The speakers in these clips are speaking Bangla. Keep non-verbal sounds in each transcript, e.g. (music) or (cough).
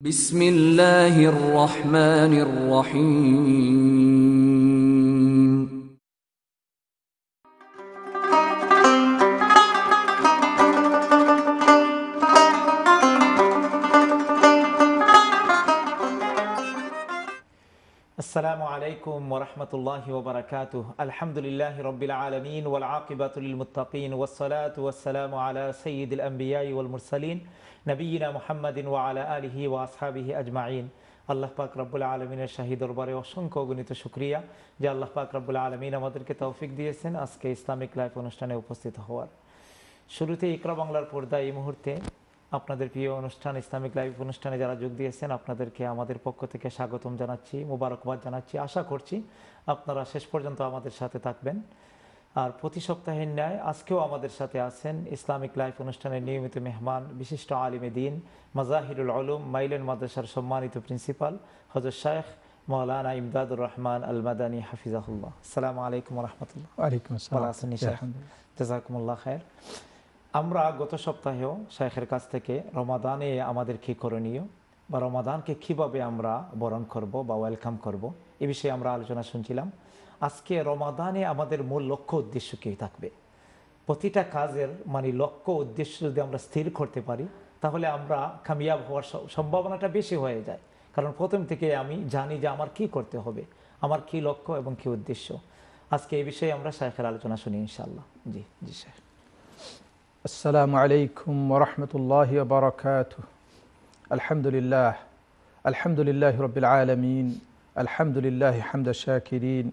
بسم الله الرحمن الرحيم السلام عليكم ورحمة الله وبركاته الحمد لله رب العالمين والعاقبة للمتقين والصلاة والسلام على سيد الأنبياء والمرسلين নবীনা মোহাম্মদিন ওয়ালা আলহি ওয়া আসহাবিহি আজমাইন আল্লাহ পাক রব্বুল আলমিনের শাহী দরবারে অসংখ্য অগণিত শুক্রিয়া যে আল্লাহ পাক রব্বুল আলমিন আমাদেরকে তৌফিক দিয়েছেন আজকে ইসলামিক লাইফ অনুষ্ঠানে উপস্থিত হওয়ার শুরুতে ইকরা বাংলার পর্দা এই মুহূর্তে আপনাদের প্রিয় অনুষ্ঠান ইসলামিক লাইভ অনুষ্ঠানে যারা যোগ দিয়েছেন আপনাদেরকে আমাদের পক্ষ থেকে স্বাগতম জানাচ্ছি মোবারকবাদ জানাচ্ছি আশা করছি আপনারা শেষ পর্যন্ত আমাদের সাথে থাকবেন আর প্রতি সপ্তাহের ন্যায় আজকেও আমাদের সাথে আছেন ইসলামিক লাইফ অনুষ্ঠানের নিয়মিত মেহমান বিশিষ্ট আলিম দিন মাজাহিরুল আলম মাইলেন মাদ্রাসার সম্মানিত প্রিন্সিপাল হজর শাহ মৌলানা ইমদাদুর রহমান আল মাদানি হাফিজাহুল্লাহ সালাম আলাইকুম রহমতুল্লাহ জাজাকুমুল্লাহ খায়ের আমরা গত সপ্তাহেও শায়েখের কাছ থেকে রমাদানে আমাদের কী করণীয় বা রমাদানকে কীভাবে আমরা বরণ করব বা ওয়েলকাম করব এ বিষয়ে আমরা আলোচনা শুনছিলাম আজকে রমাদানে আমাদের মূল লক্ষ্য উদ্দেশ্য কী থাকবে প্রতিটা কাজের মানে লক্ষ্য উদ্দেশ্য যদি আমরা স্থির করতে পারি তাহলে আমরা কামিয়াব হওয়ার সম্ভাবনাটা বেশি হয়ে যায় কারণ প্রথম থেকে আমি জানি যে আমার কি করতে হবে আমার কি লক্ষ্য এবং কি উদ্দেশ্য আজকে এই বিষয়ে আমরা শাহের আলোচনা শুনি ইনশাল্লাহ জি জি শেখ আসসালামু আলাইকুম রহমতুল্লাহ বারকাত আলহামদুলিল্লাহ আলহামদুলিল্লাহ রবিল আলমিন আলহামদুলিল্লাহ হামদা শাকিরিন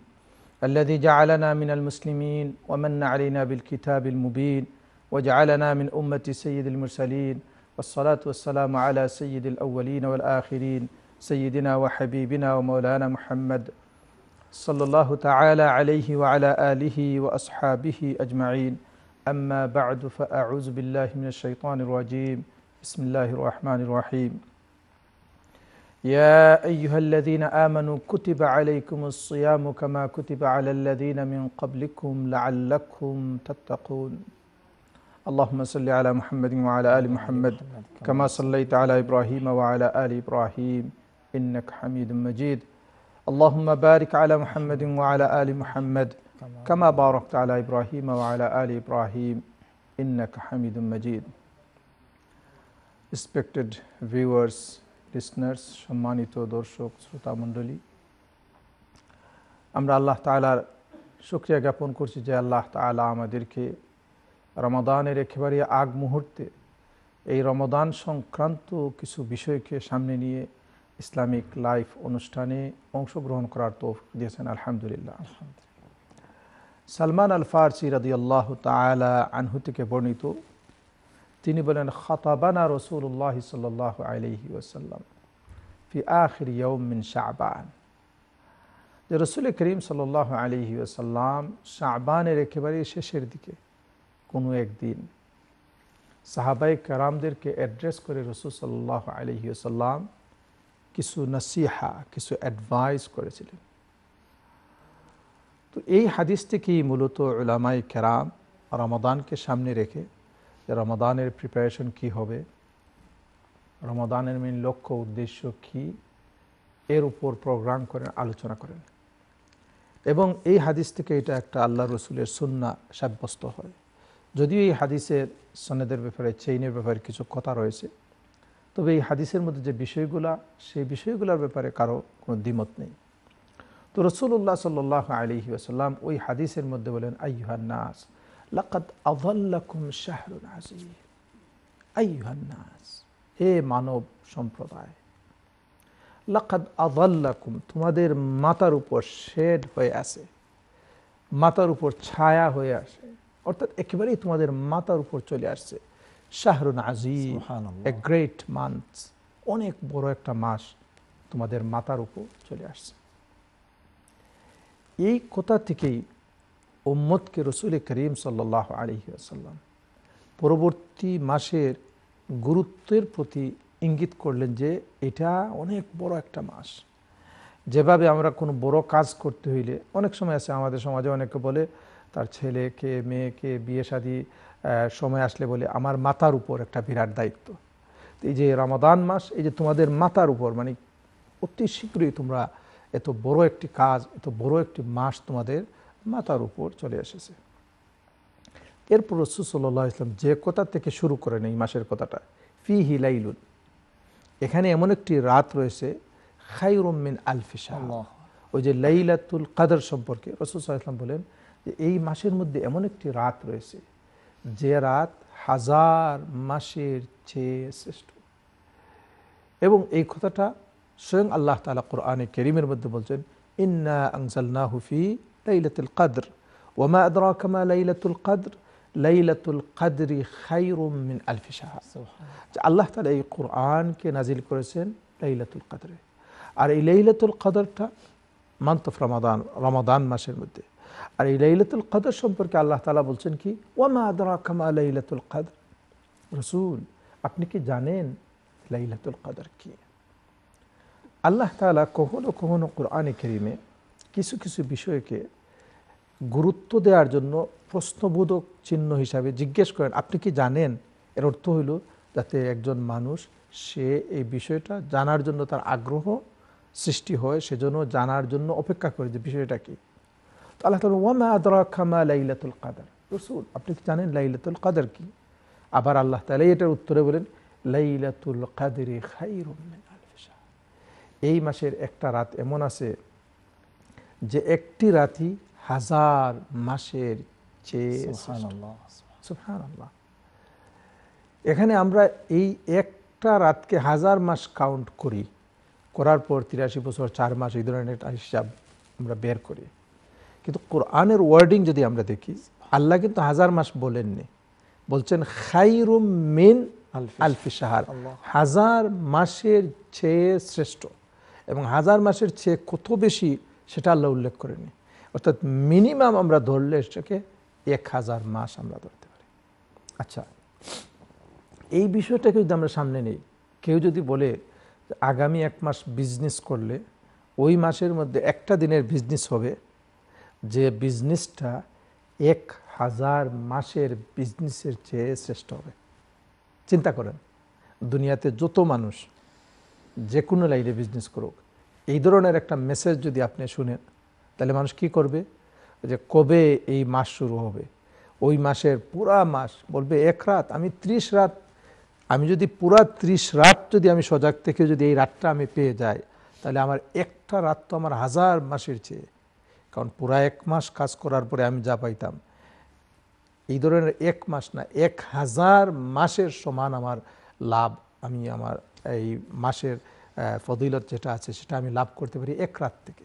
الذي جعلنا من المسلمين ومن علينا بالكتاب المبين وجعلنا من أمة سيد المرسلين والصلاة والسلام على سيد الأولين والآخرين سيدنا وحبيبنا ومولانا محمد صلى الله تعالى عليه وعلى آله وأصحابه أجمعين أما بعد فأعوذ بالله من الشيطان الرجيم بسم الله الرحمن الرحيم يا أيها الذين آمنوا كتب عليكم الصيام كما كتب على الذين من قبلكم لعلكم تتقون اللهم صل على محمد وعلى آل محمد كما صليت على إبراهيم وعلى آل إبراهيم إنك حميد مجيد اللهم بارك على محمد وعلى آل محمد كما باركت على إبراهيم وعلى آل إبراهيم إنك حميد مجيد Respected viewers লিসনার্স সম্মানিত দর্শক শ্রোতামণ্ডলী আমরা আল্লাহ তালার সুক্রিয়া জ্ঞাপন করছি যে আল্লাহ তালা আমাদেরকে রমাদানের একেবারে আগ মুহূর্তে এই রমাদান সংক্রান্ত কিছু বিষয়কে সামনে নিয়ে ইসলামিক লাইফ অনুষ্ঠানে অংশগ্রহণ করার তোফ দিয়েছেন আলহামদুলিল্লাহ সালমান আল ফারসি রাজি আল্লাহ তালা আনহু থেকে বর্ণিত তিনি বলেন খতাবানা রসুল্লাহ সাল আলহি ওসাল্লাম ফি আখির ইয়মিন শাহবান যে রসুল করিম সাল আলহি ওসাল্লাম শাহবানের একেবারে শেষের দিকে কোনো একদিন সাহাবাই কারামদেরকে অ্যাড্রেস করে রসুল সাল্লাহ আলহি ওসাল্লাম কিছু নসিহা কিছু অ্যাডভাইস করেছিলেন তো এই হাদিস থেকেই মূলত ওলামাই কেরাম রমাদানকে সামনে রেখে যে রমাদানের প্রিপারেশন কি হবে রমাদানের মেন লক্ষ্য উদ্দেশ্য কি এর উপর প্রোগ্রাম করেন আলোচনা করেন এবং এই হাদিস থেকে এটা একটা আল্লাহ রসুলের সুন্না সাব্যস্ত হয় যদিও এই হাদিসের সনেদের ব্যাপারে চেইনের ব্যাপারে কিছু কথা রয়েছে তবে এই হাদিসের মধ্যে যে বিষয়গুলা সেই বিষয়গুলোর ব্যাপারে কারো কোনো দ্বিমত নেই তো রসুল্লাহ সাল্লাহ আলী আসাল্লাম ওই হাদিসের মধ্যে বলেন আইহান্নাস লাকাদ আভাল্লাকুম শাহরুন আজিম আইহান্নাস হে মানব সম্প্রদায় লাকাদ আভাল্লাকুম তোমাদের মাতার উপর শেড হয়ে আছে মাতার উপর ছায়া হয়ে আসে অর্থাৎ একেবারেই তোমাদের মাতার উপর চলে আসছে শাহরুন আজিম এ গ্রেট মান্থ অনেক বড় একটা মাস তোমাদের মাতার উপর চলে আসছে এই কথা থেকেই ওম্মদকে রসুল করিম সাল্লাহ আলহি আসাল্লাম পরবর্তী মাসের গুরুত্বের প্রতি ইঙ্গিত করলেন যে এটা অনেক বড় একটা মাস যেভাবে আমরা কোনো বড় কাজ করতে হইলে অনেক সময় আছে আমাদের সমাজে অনেকে বলে তার ছেলেকে মেয়েকে বিয়ে শাদি সময় আসলে বলে আমার মাতার উপর একটা বিরাট দায়িত্ব এই যে রমাদান মাস এই যে তোমাদের মাতার উপর মানে অতি শীঘ্রই তোমরা এত বড় একটি কাজ এত বড় একটি মাস তোমাদের মাথার উপর চলে এসেছে এরপর রসুল্লাহ ইসলাম যে কথা থেকে শুরু করেন এই মাসের কথাটা ফি হিলাইলুন এখানে এমন একটি রাত রয়েছে খাই খাইরুমিন আলফিসা ওই যে লাইলাতুল কাদর সম্পর্কে রসুল্লাহ ইসলাম বলেন যে এই মাসের মধ্যে এমন একটি রাত রয়েছে যে রাত হাজার মাসের চেয়ে শ্রেষ্ঠ এবং এই কথাটা স্বয়ং আল্লাহ তালা কোরআনে কেরিমের মধ্যে বলছেন ইন্না আংসাল হুফি ليلة القدر وما أدراك ما ليلة القدر ليلة القدر خير من ألف شهر الله تعالى القرآن كي نازل كرسين ليلة القدر على ليلة القدر تا منطف رمضان رمضان ماشي المدة على ليلة القدر شمبرك الله تعالى بلتن كي وما أدراك ما ليلة القدر رسول أبنك جانين ليلة القدر كي الله تعالى كهون كهون القرآن الكريم كيسو كيسو بشوي كي গুরুত্ব দেওয়ার জন্য প্রশ্নবোধক চিহ্ন হিসাবে জিজ্ঞেস করেন আপনি কি জানেন এর অর্থ হইল যাতে একজন মানুষ সে এই বিষয়টা জানার জন্য তার আগ্রহ সৃষ্টি হয় সেজন্য জানার জন্য অপেক্ষা করে যে বিষয়টা কি আল্লাহ তালা ওয়ামা আদরা খামা লাইলাতুল কাদার রসুল আপনি কি জানেন লাইলাতুল কাদার কি আবার আল্লাহ তালাই এটার উত্তরে বলেন লাইলাতুল কাদের এই মাসের একটা রাত এমন আছে যে একটি রাতই হাজার মাসের চেয়ে এখানে আমরা এই একটা রাতকে হাজার মাস কাউন্ট করি করার পর তিরাশি বছর চার মাস এই ধরনের হিসাব আমরা বের করি কিন্তু কোরআনের ওয়ার্ডিং যদি আমরা দেখি আল্লাহ কিন্তু হাজার মাস বলেননি বলছেন খাইরুম মেন আলফি সাহার হাজার মাসের চেয়ে শ্রেষ্ঠ এবং হাজার মাসের চেয়ে কত বেশি সেটা আল্লাহ উল্লেখ করেনি অর্থাৎ মিনিমাম আমরা ধরলে সেটাকে এক হাজার মাস আমরা ধরতে পারি আচ্ছা এই বিষয়টাকে যদি আমরা সামনে নেই কেউ যদি বলে আগামী এক মাস বিজনেস করলে ওই মাসের মধ্যে একটা দিনের বিজনেস হবে যে বিজনেসটা এক হাজার মাসের বিজনেসের চেয়ে শ্রেষ্ঠ হবে চিন্তা করেন দুনিয়াতে যত মানুষ যে কোনো লাইনে বিজনেস করুক এই ধরনের একটা মেসেজ যদি আপনি শুনেন তাহলে মানুষ কি করবে যে কবে এই মাস শুরু হবে ওই মাসের পুরা মাস বলবে এক রাত আমি ত্রিশ রাত আমি যদি পুরা ত্রিশ রাত যদি আমি সজাগ থেকে যদি এই রাতটা আমি পেয়ে যাই তাহলে আমার একটা রাত তো আমার হাজার মাসের চেয়ে কারণ পুরা এক মাস কাজ করার পরে আমি যা পাইতাম এই ধরনের এক মাস না এক হাজার মাসের সমান আমার লাভ আমি আমার এই মাসের ফদিলত যেটা আছে সেটা আমি লাভ করতে পারি এক রাত থেকে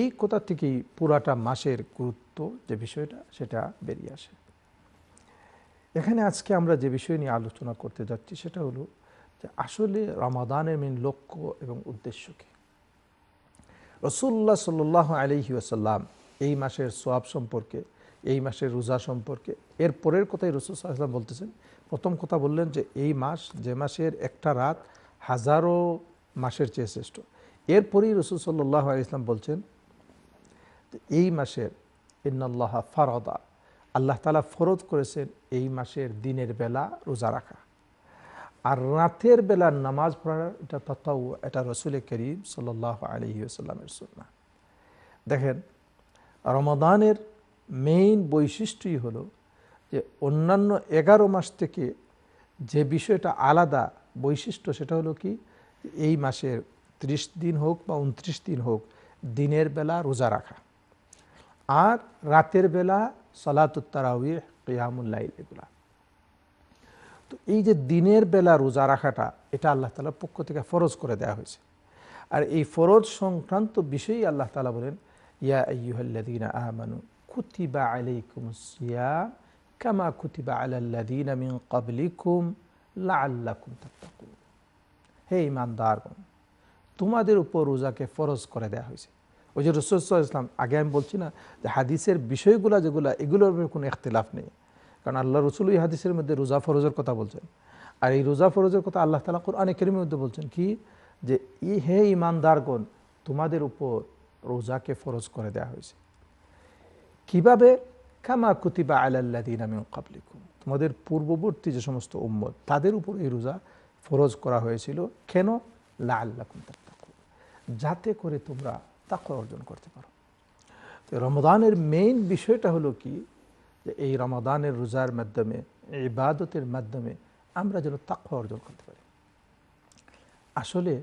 এই কোথা থেকেই পুরাটা মাসের গুরুত্ব যে বিষয়টা সেটা বেরিয়ে আসে এখানে আজকে আমরা যে বিষয় নিয়ে আলোচনা করতে যাচ্ছি সেটা হলো যে আসলে রমাদানের মেন লক্ষ্য এবং উদ্দেশ্য কী রসুল্লাহ সাল আলহি আসাল্লাম এই মাসের সোয়াব সম্পর্কে এই মাসের রোজা সম্পর্কে এর পরের কথাই রসুল সাল্লাম বলতেছেন প্রথম কথা বললেন যে এই মাস যে মাসের একটা রাত হাজারো মাসের চেয়ে শ্রেষ্ঠ এরপরেই রসুল সাল্লাহ আলি ইসলাম বলছেন এই মাসের ইন্নাল্লাহা ফারদা আল্লাহ তালা ফরজ করেছেন এই মাসের দিনের বেলা রোজা রাখা আর রাতের বেলা নামাজ পড়ার এটা তত্ত্ব এটা রসুলের করিম সাল্লাহ আলহিউসাল্লামের সুন্না দেখেন রমাদানের মেইন বৈশিষ্ট্যই হলো যে অন্যান্য এগারো মাস থেকে যে বিষয়টা আলাদা বৈশিষ্ট্য সেটা হলো কি এই মাসের ৩০ দিন হোক বা উনত্রিশ দিন হোক দিনের বেলা রোজা রাখা আর রাতের বেলা সলাতুত্তারাউি কিয়ামুল্লাইল এগুলা তো এই যে দিনের বেলা রোজা রাখাটা এটা আল্লাহ তালার পক্ষ থেকে ফরজ করে দেয়া হয়েছে আর এই ফরজ সংক্রান্ত বিষয়েই আল্লাহ তালা বলেন ইয়া হে ইমানদারগণ তোমাদের উপর রোজাকে ফরজ করে দেয়া হয়েছে ওই যে রসুল্লাহ ইসলাম আগে আমি বলছি না যে হাদিসের বিষয়গুলো যেগুলো এগুলোর কোনো এখতলাফ নেই কারণ আল্লাহ রসুল ওই হাদিসের মধ্যে রোজা ফরজের কথা বলছেন আর এই রোজা ফরজের কথা আল্লাহ তালা কোরআনে কেরিমের মধ্যে বলছেন কি যে ই হে ইমানদারগণ তোমাদের উপর রোজাকে ফরজ করে দেয়া হয়েছে কিভাবে কামা কুতিবা দিন আমি কাবলিকুম তোমাদের পূর্ববর্তী যে সমস্ত উম্মত তাদের উপর এই রোজা ফরজ করা হয়েছিল কেন লা আল্লাহ যাতে করে তোমরা তাকে অর্জন করতে পারো তো রমদানের মেইন বিষয়টা হলো কি যে এই রমাদানের রোজার মাধ্যমে ইবাদতের মাধ্যমে আমরা যেন তাকে অর্জন করতে পারি আসলে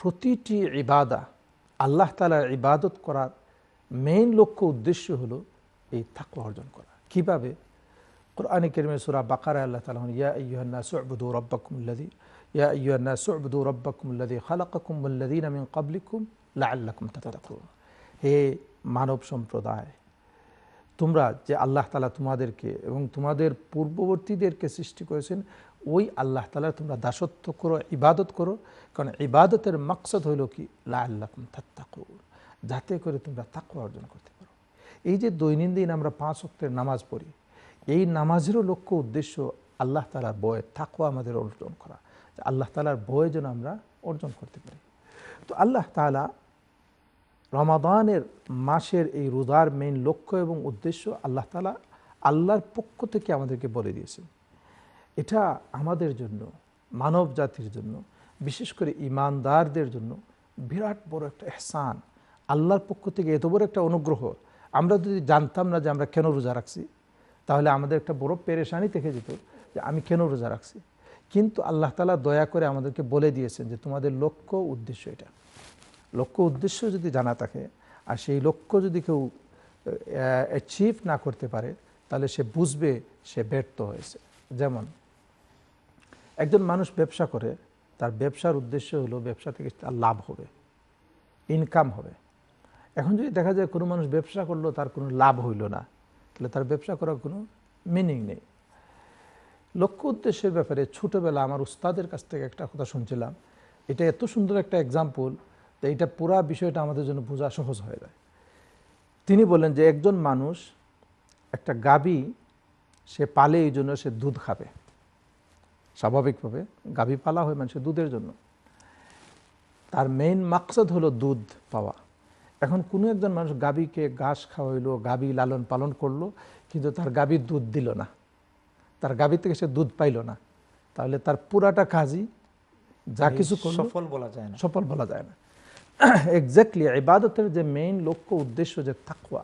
প্রতিটি ইবাদা আল্লাহ তালা ইবাদত করার মেইন লক্ষ্য উদ্দেশ্য হলো এই তাকওয়া অর্জন করা কিভাবে কোরআনে কেরমে সুরা আল্লাহ তালা ইয়া ইয়ুহান্না সুবুদু রব্বাকুমুল্লাদি ইয়া ইয়ুহান্না সুবুদু রব্বাকুমুল্লাদি খালাকুমুল্লাদিন আমিন কাবলিকুম লাল্লাকুম তাতাকুম হে মানব সম্প্রদায় তোমরা যে আল্লাহ তালা তোমাদেরকে এবং তোমাদের পূর্ববর্তীদেরকে সৃষ্টি করেছেন ওই আল্লাহ তালা তোমরা দাসত্ব করো ইবাদত করো কারণ ইবাদতের মকসদ হইল কি লাল্লাকুম তাত্তাকুর যাতে করে তোমরা তাকু অর্জন করতে পারো এই যে দৈনন্দিন আমরা পাঁচ অক্টের নামাজ পড়ি এই নামাজেরও লক্ষ্য উদ্দেশ্য আল্লাহ তালার বয়ে থাকো আমাদের অর্জন করা আল্লাহ তালার বয়ে যেন আমরা অর্জন করতে পারি তো আল্লাহ তালা রমাদানের মাসের এই রোজার মেইন লক্ষ্য এবং উদ্দেশ্য আল্লাহ তালা আল্লাহর পক্ষ থেকে আমাদেরকে বলে দিয়েছেন এটা আমাদের জন্য মানব জাতির জন্য বিশেষ করে ইমানদারদের জন্য বিরাট বড় একটা এহসান আল্লাহর পক্ষ থেকে এত বড় একটা অনুগ্রহ আমরা যদি জানতাম না যে আমরা কেন রোজা রাখছি তাহলে আমাদের একটা বড় পেরেশানি থেকে যেত যে আমি কেন রোজা রাখছি কিন্তু আল্লাহ তালা দয়া করে আমাদেরকে বলে দিয়েছেন যে তোমাদের লক্ষ্য উদ্দেশ্য এটা লক্ষ্য উদ্দেশ্য যদি জানা থাকে আর সেই লক্ষ্য যদি কেউ অ্যাচিভ না করতে পারে তাহলে সে বুঝবে সে ব্যর্থ হয়েছে যেমন একজন মানুষ ব্যবসা করে তার ব্যবসার উদ্দেশ্য হলো ব্যবসা থেকে তার লাভ হবে ইনকাম হবে এখন যদি দেখা যায় কোনো মানুষ ব্যবসা করলো তার কোনো লাভ হইল না তাহলে তার ব্যবসা করার কোনো মিনিং নেই লক্ষ্য উদ্দেশ্যের ব্যাপারে ছোটোবেলা আমার উস্তাদের কাছ থেকে একটা কথা শুনছিলাম এটা এত সুন্দর একটা এক্সাম্পল তো এইটা পুরা বিষয়টা আমাদের জন্য বোঝা সহজ হয়ে যায় তিনি বলেন যে একজন মানুষ একটা গাবি সে পালে এই জন্য সে দুধ খাবে স্বাভাবিকভাবে গাভী পালা হয় মানুষের দুধের জন্য তার মেইন মাকসাদ হলো দুধ পাওয়া এখন কোনো একজন মানুষ গাভীকে ঘাস খাওয়াইলো গাভী লালন পালন করলো কিন্তু তার গাভীর দুধ দিল না তার গাভীর থেকে সে দুধ পাইল না তাহলে তার পুরাটা কাজই যা কিছু সফল বলা যায় না সফল বলা যায় না এক্স্যাক্টলি (coughs) ইবাদতের যে মেইন লক্ষ্য উদ্দেশ্য যে তাকুয়া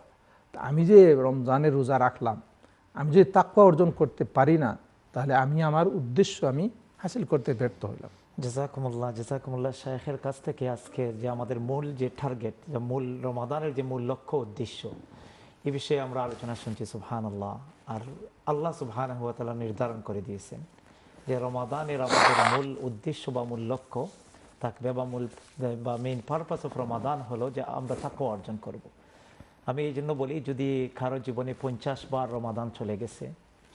আমি যে রমজানে রোজা রাখলাম আমি যদি তাকুয়া অর্জন করতে পারি না তাহলে আমি আমার উদ্দেশ্য আমি হাসিল করতে ব্যর্থ হইলাম জেজাকুমুল্লাহ জেজাকুমুল্লাহ শাহের কাছ থেকে আজকে যে আমাদের মূল যে টার্গেট যে মূল রমাদানের যে মূল লক্ষ্য উদ্দেশ্য এ বিষয়ে আমরা আলোচনা শুনছি সুহান আল্লাহ আর আল্লাহ সুবহান নির্ধারণ করে দিয়েছেন যে রমাদানের আমাদের মূল উদ্দেশ্য বা মূল লক্ষ্য থাকবে বা মূল বা মেইন পারপাস অফ রমাদান হলো যে আমরা তাকে অর্জন করব। আমি এই জন্য বলি যদি কারো জীবনে পঞ্চাশ বার রমাদান চলে গেছে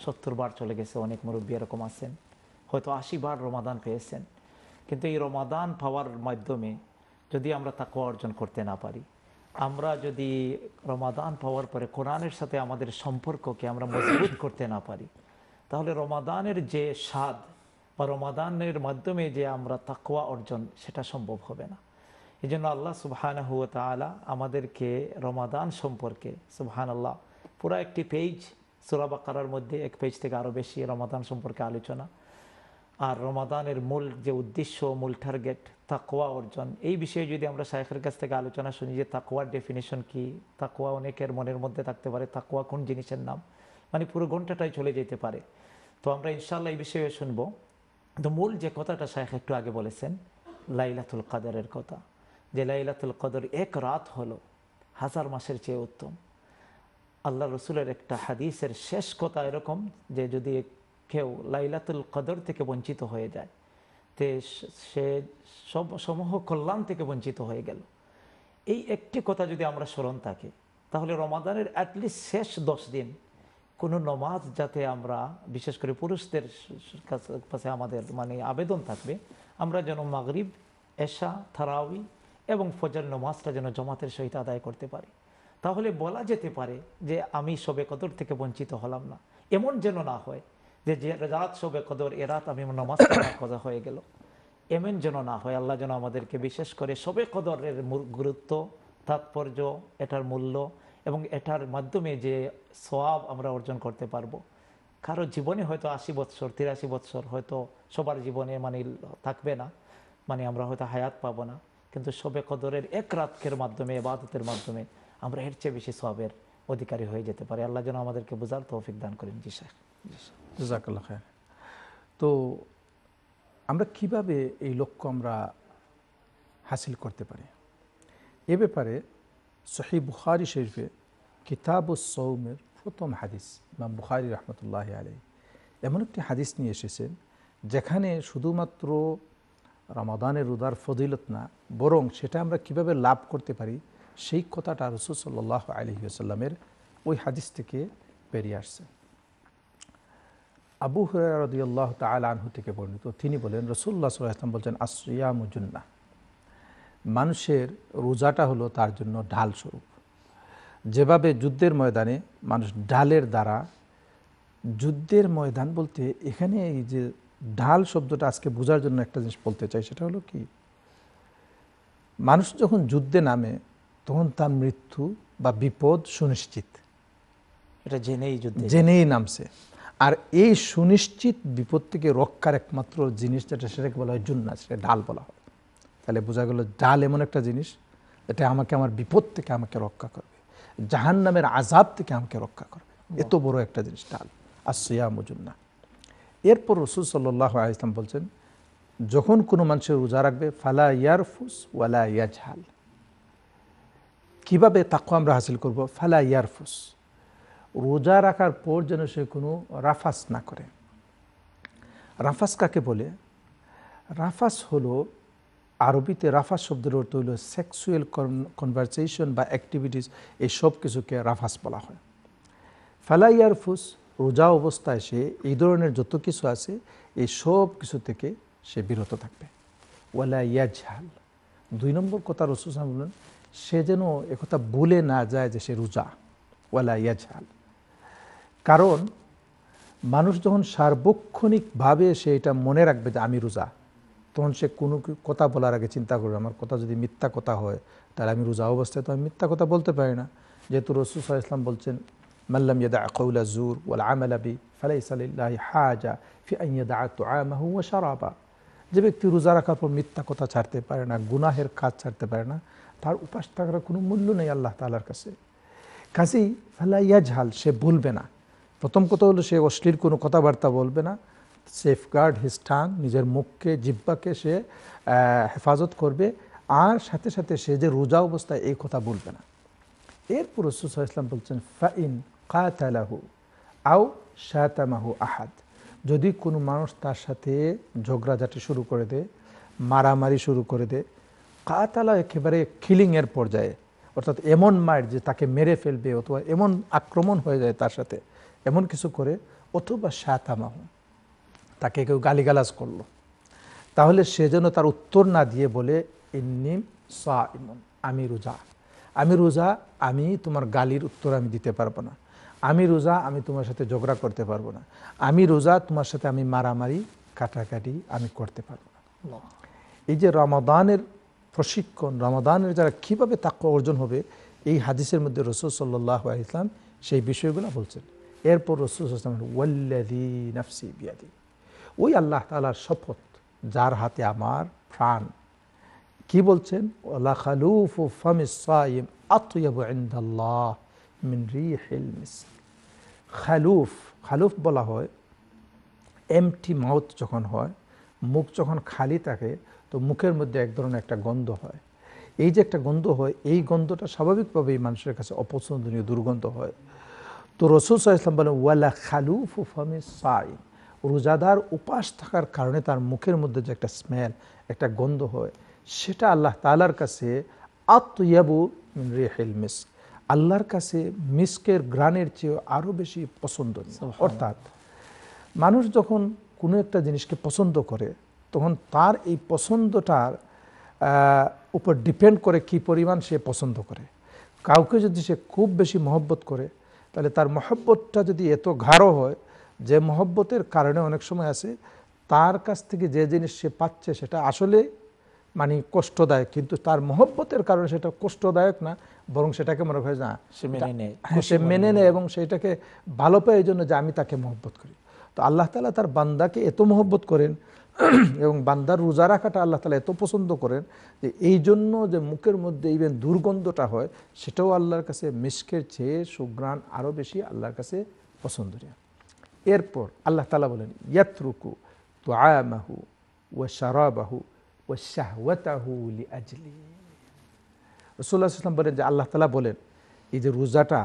সত্তর বার চলে গেছে অনেক মুরব্বী এরকম আছেন হয়তো আশি বার রমাদান পেয়েছেন কিন্তু এই রমাদান পাওয়ার মাধ্যমে যদি আমরা তাকে অর্জন করতে না পারি আমরা যদি রমাদান পাওয়ার পরে কোরআনের সাথে আমাদের সম্পর্ককে আমরা মজবুত করতে না পারি তাহলে রমাদানের যে স্বাদ বা রমাদানের মাধ্যমে যে আমরা তাকুয়া অর্জন সেটা সম্ভব হবে না এই জন্য আল্লাহ সুবহান হুয়া তালা আমাদেরকে রমাদান সম্পর্কে সুবহান আল্লাহ পুরা একটি পেজ সুরা বাকারার মধ্যে এক পেজ থেকে আরও বেশি রমাদান সম্পর্কে আলোচনা আর রমাদানের মূল যে উদ্দেশ্য মূল টার্গেট তাকুয়া অর্জন এই বিষয়ে যদি আমরা শায়েখের কাছ থেকে আলোচনা শুনি যে তাকোয়ার ডেফিনেশন কি তাকুয়া অনেকের মনের মধ্যে থাকতে পারে তাকুয়া কোন জিনিসের নাম মানে পুরো ঘন্টাটাই চলে যেতে পারে তো আমরা ইনশাল্লাহ এই বিষয়ে শুনবো তো মূল যে কথাটা শায়েখ একটু আগে বলেছেন লাইলাতুল কাদারের কথা যে লাইলাতুল কদর এক রাত হলো হাজার মাসের চেয়ে উত্তম আল্লাহ রসুলের একটা হাদিসের শেষ কথা এরকম যে যদি কেউ লাইলাতুল কদর থেকে বঞ্চিত হয়ে যায় তে সে সব সমূহ কল্যাণ থেকে বঞ্চিত হয়ে গেল এই একটি কথা যদি আমরা স্মরণ থাকি তাহলে রমাদানের অ্যাটলিস্ট শেষ দশ দিন কোনো নমাজ যাতে আমরা বিশেষ করে পুরুষদের কাছে আমাদের মানে আবেদন থাকবে আমরা যেন মাগরিব এশা থারাউই এবং ফজর নমাজটা যেন জমাতের সহিত আদায় করতে পারি তাহলে বলা যেতে পারে যে আমি সবে কদর থেকে বঞ্চিত হলাম না এমন যেন না হয় যে যে রাত সবে কদর এ রাত আমি নমাজ কথা (coughs) হয়ে গেল এমন যেন না হয় আল্লাহ যেন আমাদেরকে বিশেষ করে সবে কদরের গুরুত্ব তাৎপর্য এটার মূল্য এবং এটার মাধ্যমে যে সোয়াব আমরা অর্জন করতে পারবো কারো জীবনে হয়তো আশি বৎসর তিরাশি বৎসর হয়তো সবার জীবনে মানে থাকবে না মানে আমরা হয়তো হায়াত পাবো না কিন্তু সবে কদরের এক রাতের মাধ্যমে এবাদতের মাধ্যমে আমরা এর চেয়ে বেশি সবের অধিকারী হয়ে যেতে পারি আল্লাহ যেন আমাদেরকে বোঝার তৌফিক দান করেন জি সাহেব জাকাল্লা খায় তো আমরা কিভাবে এই লক্ষ্য আমরা হাসিল করতে পারি এ ব্যাপারে সহি বুখারি শরীফে ও সৌমের প্রথম হাদিস ইমাম বুখারি রহমতুল্লাহ আলাই এমন একটি হাদিস নিয়ে এসেছেন যেখানে শুধুমাত্র রমাদানের রোদার ফজিলত না বরং সেটা আমরা কিভাবে লাভ করতে পারি সেই কথাটা রসুল সাল্লাহ আলহিউসাল্লামের ওই হাদিস থেকে বেরিয়ে আসছে আবু হরিয়াল্লাহ তাল আনহু থেকে বর্ণিত তিনি বলেন রসুল্লাহ সাল্লাহ ইসলাম বলছেন আসিয়া মুজুন্না মানুষের রোজাটা হলো তার জন্য ঢাল স্বরূপ যেভাবে যুদ্ধের ময়দানে মানুষ ডালের দ্বারা যুদ্ধের ময়দান বলতে এখানে এই যে ঢাল শব্দটা আজকে বোঝার জন্য একটা জিনিস বলতে চাই সেটা হলো কি মানুষ যখন যুদ্ধে নামে তখন তার মৃত্যু বা বিপদ সুনিশ্চিত এটা জেনেই যুদ্ধ জেনেই নামছে আর এই সুনিশ্চিত বিপদ থেকে রক্ষার একমাত্র জিনিস যেটা সেটাকে বলা হয় জুন্না সেটা ঢাল বলা হয় তাহলে বোঝা গেল জাল এমন একটা জিনিস এটা আমাকে আমার বিপদ থেকে আমাকে রক্ষা করবে জাহান নামের আজাব থেকে আমাকে রক্ষা করবে এত বড় একটা জিনিস ডাল আর সিয়া মুজুন্না এরপর রসুল সাল্লাহ ইসলাম বলছেন যখন কোনো মানুষের রোজা রাখবে ফালা ইয়ারফুস ওয়ালা ইয়াজহাল কিভাবে তাকু আমরা হাসিল করব ফালা ইয়ারফুস রোজা রাখার পর যেন সে কোনো রাফাস না করে রাফাস কাকে বলে রাফাস হলো আরবিতে রাফাস শব্দের অর্থ হইল সেক্সুয়াল কনভারসেশন বা অ্যাক্টিভিটিস এই সব কিছুকে রাফাস বলা হয় ফালাইয়ারফুস রোজা অবস্থায় সে এই ধরনের যত কিছু আছে এই সব কিছু থেকে সে বিরত থাকবে ওয়ালা ইয়াজহাল দুই নম্বর কথা রসুলাম বললেন সে যেন একথা ভুলে না যায় যে সে রোজা ওয়ালা ইয়াজহাল কারণ মানুষ যখন সার্বক্ষণিকভাবে সে এটা মনে রাখবে যে আমি রোজা তখন সে কোনো কথা বলার আগে চিন্তা করবে আমার কথা যদি মিথ্যা কথা হয় তাহলে আমি রোজা অবস্থায় তো আমি মিথ্যা কথা বলতে পারি না যেহেতু রসুল ইসলাম বলছেন মাল্লাম ইয়াদা আকৌলা জুর ওয়াল আমালাবি ফালাই সালিল্লাহ হাজা ফি আইয়াদা তো আমাহু সারাবা যে ব্যক্তি রোজা রাখার পর মিথ্যা কথা ছাড়তে পারে না গুনাহের কাজ ছাড়তে পারে না তার উপাস থাকার কোনো মূল্য নেই আল্লাহ তালার কাছে কাজেই ফালাইয়া ঝাল সে বলবে না প্রথম কথা হলো সে অশ্লীল কোনো কথাবার্তা বলবে না সেফগার্ড হিস টাং নিজের মুখকে জিব্বাকে সে হেফাজত করবে আর সাথে সাথে সে যে রোজা অবস্থায় এই কথা বলবে না এরপর রসুসাহ ইসলাম বলছেন ফাইন কাতালাহু আও শাহতামাহু আহাদ যদি কোনো মানুষ তার সাথে ঝগড়াঝাটি শুরু করে দে মারামারি শুরু করে দে কাতালা একেবারে কিলিংয়ের পর্যায়ে অর্থাৎ এমন মায়ের যে তাকে মেরে ফেলবে অথবা এমন আক্রমণ হয়ে যায় তার সাথে এমন কিছু করে অথবা শাহতামাহু তাকে কেউ গালিগালাজ করলো তাহলে সে যেন তার উত্তর না দিয়ে বলে ইন্নিম সা আমি রোজা আমি রোজা আমি তোমার গালির উত্তর আমি দিতে পারবো না আমি রোজা আমি তোমার সাথে ঝগড়া করতে পারবো না আমি রোজা তোমার সাথে আমি মারামারি কাটাকাটি আমি করতে পারবো না এই যে রমাদানের প্রশিক্ষণ রমাদানের যারা কীভাবে তাক্য অর্জন হবে এই হাদিসের মধ্যে রসুল সাল্লাহ ইসলাম সেই বিষয়গুলো বলছেন এরপর রসুল ইসলাম ওয়াল্লাদি নাফসি বিয়াদি ওই আল্লাহ তালার শপথ যার হাতে আমার প্রাণ কি বলছেন ওলা খালুফু ফামিসাইম আতুয়াবু ইন্দাল্লাহ মিনরি হেল খালুফ খালুফ বলা হয় এমটি মাউথ যখন হয় মুখ যখন খালি থাকে তো মুখের মধ্যে এক ধরনের একটা গন্ধ হয় এই যে একটা গন্ধ হয় এই গন্ধটা স্বাভাবিকভাবেই মানুষের কাছে অপছন্দনীয় দুর্গন্ধ হয় তো রসুল সাহা ইসলাম বলেন ওয়ালা খালুফ ফামি সাইম রোজাদার উপাস থাকার কারণে তার মুখের মধ্যে যে একটা স্মেল একটা গন্ধ হয় সেটা আল্লাহ তালার কাছে আত্ময়াবু রেহেল মিস্ক আল্লাহর কাছে মিস্কের গ্রানের চেয়ে আরও বেশি পছন্দ অর্থাৎ মানুষ যখন কোনো একটা জিনিসকে পছন্দ করে তখন তার এই পছন্দটার উপর ডিপেন্ড করে কি পরিমাণ সে পছন্দ করে কাউকে যদি সে খুব বেশি মহব্বত করে তাহলে তার মহব্বতটা যদি এত গাঢ় হয় যে মহব্বতের কারণে অনেক সময় আছে তার কাছ থেকে যে জিনিস সে পাচ্ছে সেটা আসলে মানে কষ্টদায়ক কিন্তু তার মহব্বতের কারণে সেটা কষ্টদায়ক না বরং সেটাকে মনে হয় না সে মেনে নেয় হ্যাঁ, সে মেনে নেয় এবং সেটাকে ভালো পায় এই জন্য যে আমি তাকে মহব্বত করি তো আল্লাহ তালা তার বান্দাকে এত মহব্বত করেন (clears throat) এবং বান্দার রোজা রাখাটা আল্লাহ তালা এত পছন্দ করেন যে এই জন্য যে মুখের মধ্যে ইভেন দুর্গন্ধটা হয় সেটাও আল্লাহর কাছে মিশকের চেয়ে সুগ্রাণ আরও বেশি আল্লাহর কাছে পছন্দনীয় এরপর আল্লাহ তালা বলেন ইয়াতরুকু তো আয়ামাহু ও সারাবাহু ও শাহওয়াতাহুলি আজলি রসুল্লাহাম বলেন যে আল্লাহ তালা বলেন এই যে রোজাটা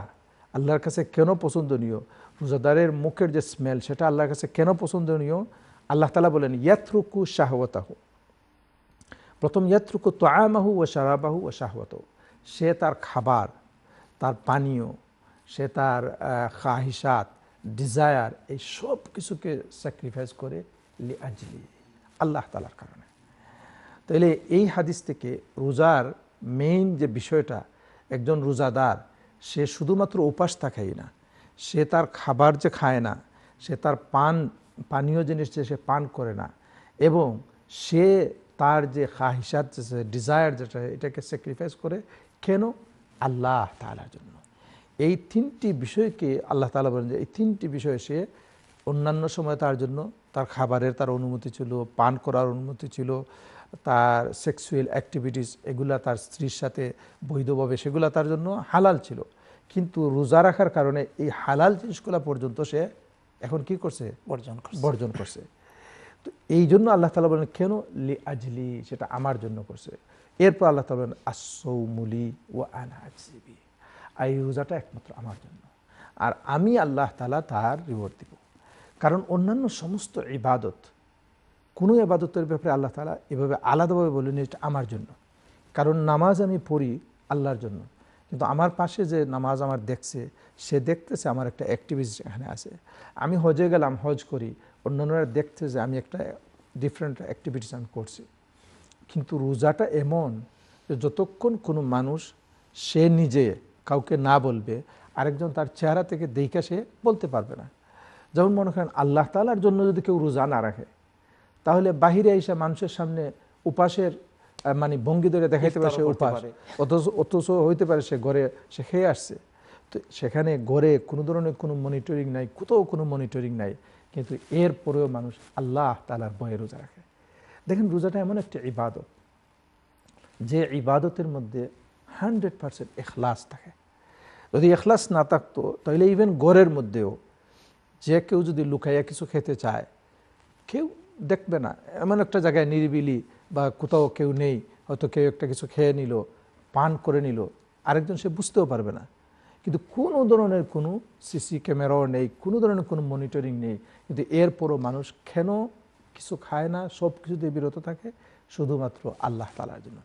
আল্লাহর কাছে কেন পছন্দনীয় রোজাদারের মুখের যে স্মেল সেটা আল্লাহর কাছে কেন পছন্দনীয় আল্লাহ তালা বলেন ইয়াতরুকু শাহওয়াতাহু প্রথম ইয়াতরুকু তো আয়ামাহু ও সারাবাহু ও শাহওয়াত সে তার খাবার তার পানীয় সে তার খাহিসাত ডিজায়ার এই সব কিছুকে স্যাক্রিফাইস করে লি আজলি আল্লাহ তালার কারণে তাহলে এই হাদিস থেকে রোজার মেইন যে বিষয়টা একজন রোজাদার সে শুধুমাত্র উপাস থাকেই না সে তার খাবার যে খায় না সে তার পান পানীয় জিনিস যে সে পান করে না এবং সে তার যে যে ডিজায়ার যেটা এটাকে স্যাক্রিফাইস করে কেন আল্লাহ তালার জন্য এই তিনটি বিষয়কে আল্লাহ তালা বলেন যে এই তিনটি বিষয় সে অন্যান্য সময় তার জন্য তার খাবারের তার অনুমতি ছিল পান করার অনুমতি ছিল তার সেক্সুয়াল অ্যাক্টিভিটিস এগুলা তার স্ত্রীর সাথে বৈধভাবে সেগুলা তার জন্য হালাল ছিল কিন্তু রোজা রাখার কারণে এই হালাল জিনিসগুলা পর্যন্ত সে এখন কি করছে বর্জন বর্জন করছে তো এই জন্য আল্লাহ তালা বলেন কেন লি আজলি সেটা আমার জন্য করছে এরপর আল্লাহ তালা বলেন আসৌমুলি ও আনা আজলিবি এই রোজাটা একমাত্র আমার জন্য আর আমি আল্লাহ তালা তার রিওয়ার্ড দিব কারণ অন্যান্য সমস্ত ইবাদত কোনো ইবাদতের ব্যাপারে আল্লাহ তালা এভাবে আলাদাভাবে বলেন এটা আমার জন্য কারণ নামাজ আমি পড়ি আল্লাহর জন্য কিন্তু আমার পাশে যে নামাজ আমার দেখছে সে দেখতেছে আমার একটা অ্যাক্টিভিটি এখানে আছে আমি হজে গেলাম হজ করি অন্যান্যরা দেখতে যে আমি একটা ডিফারেন্ট অ্যাক্টিভিটিস আমি করছি কিন্তু রোজাটা এমন যে যতক্ষণ কোনো মানুষ সে নিজে কাউকে না বলবে আরেকজন তার চেহারা থেকে দেখা সে বলতে পারবে না যেমন মনে করেন আল্লাহ তালার জন্য যদি কেউ রোজা না রাখে তাহলে বাহিরে এসে মানুষের সামনে উপাসের মানে ভঙ্গি ধরে দেখাইতে পারে সে উপাস অথচ অথচ হইতে পারে সে ঘরে সে খেয়ে আসছে তো সেখানে ঘরে কোনো ধরনের কোনো মনিটরিং নাই কোথাও কোনো মনিটরিং নাই কিন্তু এর পরেও মানুষ আল্লাহ তালার বয়ে রোজা রাখে দেখেন রোজাটা এমন একটা ইবাদত যে ইবাদতের মধ্যে হান্ড্রেড পারসেন্ট এখলাস থাকে যদি এখলাস না থাকতো তাহলে ইভেন ঘরের মধ্যেও যে কেউ যদি লুকাইয়া কিছু খেতে চায় কেউ দেখবে না এমন একটা জায়গায় নিরিবিলি বা কোথাও কেউ নেই হয়তো কেউ একটা কিছু খেয়ে নিল পান করে নিল আরেকজন সে বুঝতেও পারবে না কিন্তু কোনো ধরনের কোনো সিসি ক্যামেরাও নেই কোনো ধরনের কোনো মনিটরিং নেই কিন্তু এরপরও মানুষ কেন কিছু খায় না সব কিছুতে বিরত থাকে শুধুমাত্র আল্লাহ তালার জন্য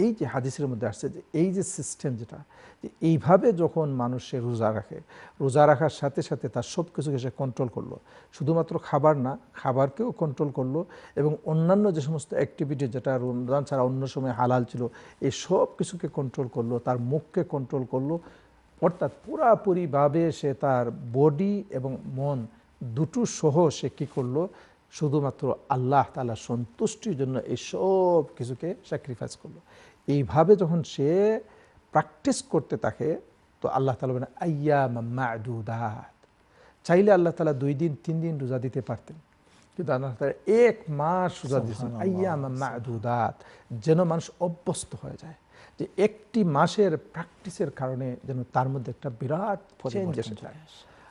এই যে হাদিসের মধ্যে আসছে যে এই যে সিস্টেম যেটা যে এইভাবে যখন মানুষ সে রোজা রাখে রোজা রাখার সাথে সাথে তার সব কিছুকে সে কন্ট্রোল করলো শুধুমাত্র খাবার না খাবারকেও কন্ট্রোল করলো এবং অন্যান্য যে সমস্ত অ্যাক্টিভিটি যেটা রমজান ছাড়া অন্য সময় হালাল ছিল এই সব কিছুকে কন্ট্রোল করলো তার মুখকে কন্ট্রোল করলো অর্থাৎ পুরাপুরিভাবে সে তার বডি এবং মন দুটো সহ সে কী করলো শুধুমাত্র আল্লাহ তালা সন্তুষ্টির জন্য এই সব কিছুকে স্যাক্রিফাইস করলো এইভাবে যখন সে প্র্যাকটিস করতে থাকে তো আল্লাহ তালা বলেন আইয়া দুদাত চাইলে আল্লাহ তালা দুই দিন তিন দিন রোজা দিতে পারতেন কিন্তু আল্লাহ তালা এক মাস রোজা দিয়েছেন আইয়া দুদাত যেন মানুষ অভ্যস্ত হয়ে যায় যে একটি মাসের প্র্যাকটিসের কারণে যেন তার মধ্যে একটা বিরাট যায়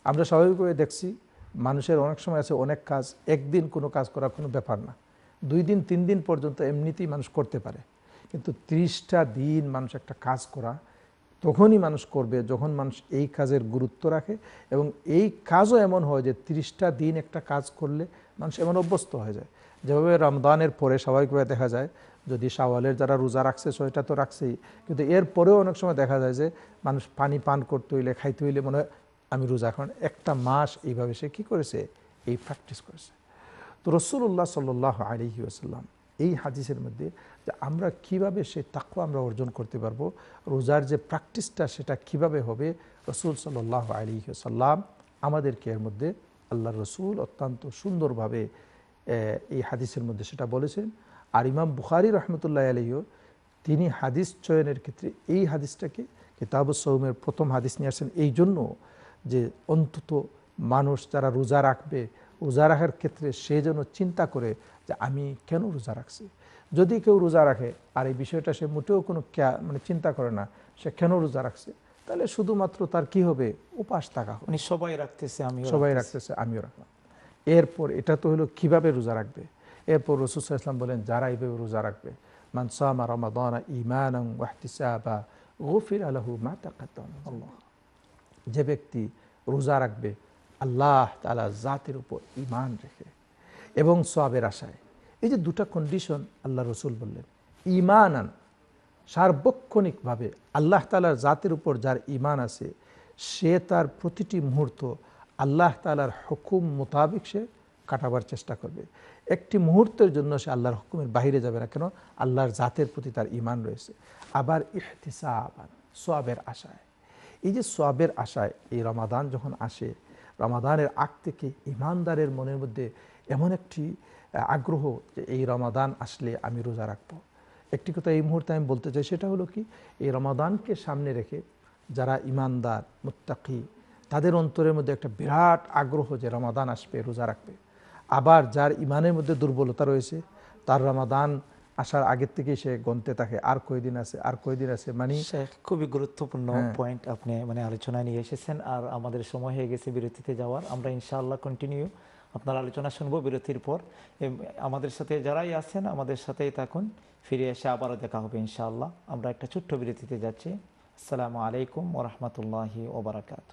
আমরা স্বাভাবিকভাবে দেখছি মানুষের অনেক সময় আছে অনেক কাজ একদিন কোনো কাজ করা কোনো ব্যাপার না দুই দিন তিন দিন পর্যন্ত এমনিতেই মানুষ করতে পারে কিন্তু ত্রিশটা দিন মানুষ একটা কাজ করা তখনই মানুষ করবে যখন মানুষ এই কাজের গুরুত্ব রাখে এবং এই কাজও এমন হয় যে ত্রিশটা দিন একটা কাজ করলে মানুষ এমন অভ্যস্ত হয়ে যায় যেভাবে রমদানের পরে স্বাভাবিকভাবে দেখা যায় যদি সাওয়ালের যারা রোজা রাখছে সেটা তো রাখছেই কিন্তু এর পরেও অনেক সময় দেখা যায় যে মানুষ পানি পান করতে হইলে খাইতে হইলে মনে হয় আমি রোজা এখন একটা মাস এইভাবে সে কী করেছে এই প্র্যাকটিস করেছে তো রসুল্লাহ সাল্লাহ আলহি আসাল্লাম এই হাদিসের মধ্যে যে আমরা কিভাবে সে তাকু আমরা অর্জন করতে পারবো রোজার যে প্র্যাকটিসটা সেটা কিভাবে হবে রসুল সাল্লাহ আলী আসাল্লাম আমাদেরকে এর মধ্যে আল্লাহ রসুল অত্যন্ত সুন্দরভাবে এই হাদিসের মধ্যে সেটা বলেছেন আর ইমাম বুখারি রহমতুল্লাহ আলহিও তিনি হাদিস চয়নের ক্ষেত্রে এই হাদিসটাকে কিতাব সৌমের প্রথম হাদিস নিয়ে আসেন এই জন্য যে অন্তত মানুষ যারা রোজা রাখবে রোজা রাখার ক্ষেত্রে সে যেন চিন্তা করে যে আমি কেন রোজা রাখছি যদি কেউ রোজা রাখে আর এই বিষয়টা সে মোটেও কোনো মানে চিন্তা করে না সে কেন রোজা রাখছে তাহলে শুধুমাত্র তার কি হবে উপাস থাকা হবে সবাই রাখতেছে আমি সবাই রাখতেছে আমিও রাখলাম এরপর এটা তো হলো কিভাবে রোজা রাখবে এরপর রসুল ইসলাম বলেন যারা এইভাবে রোজা রাখবে মানসামা রমাদানা ইমান ওয়াহতিসাবা গফির আলহু মা তাকাত আল্লাহ যে ব্যক্তি রোজা রাখবে আল্লাহ তালা জাতের উপর ইমান রেখে এবং সবের আশায় এই যে দুটা কন্ডিশন আল্লাহ রসুল বললেন ইমান আন সার্বক্ষণিকভাবে আল্লাহ তালার জাতের উপর যার ইমান আছে সে তার প্রতিটি মুহূর্ত আল্লাহ তালার হুকুম মোতাবেক সে কাটাবার চেষ্টা করবে একটি মুহূর্তের জন্য সে আল্লাহর হুকুমের বাহিরে যাবে না কেন আল্লাহর জাতের প্রতি তার ইমান রয়েছে আবার ইহতিসা আবার সোয়াবের আশায় এই যে সোয়াবের আশায় এই রমাদান যখন আসে রমাদানের আগ থেকে ইমানদারের মনের মধ্যে এমন একটি আগ্রহ যে এই রমাদান আসলে আমি রোজা রাখবো একটি কথা এই মুহূর্তে আমি বলতে চাই সেটা হলো কি এই রমাদানকে সামনে রেখে যারা ইমানদার মোত্তাকি তাদের অন্তরের মধ্যে একটা বিরাট আগ্রহ যে রমাদান আসবে রোজা রাখবে আবার যার ইমানের মধ্যে দুর্বলতা রয়েছে তার রমাদান আসার আগের থেকেই সে গন্তে থাকে আর কয়দিন আছে আর কয়দিন আছে মানে খুবই গুরুত্বপূর্ণ পয়েন্ট হ্যাঁ। আপনি মানে আলোচনায় নিয়ে এসেছেন আর আমাদের সময় হয়ে গেছে বিরতিতে যাওয়ার আমরা ইনশাআল্লাহ কন্টিনিউ আপনার আলোচনা শুনবো বিরতির পর আমাদের সাথে যারাই আছেন আমাদের সাথেই থাকুন ফিরে এসে আবারও দেখা হবে ইনশাআল্লাহ আমরা একটা ছোট্ট বিরতিতে যাচ্ছি আসসালামু আলাইকুম ওরহমতুল্লাহি ওবরাকাত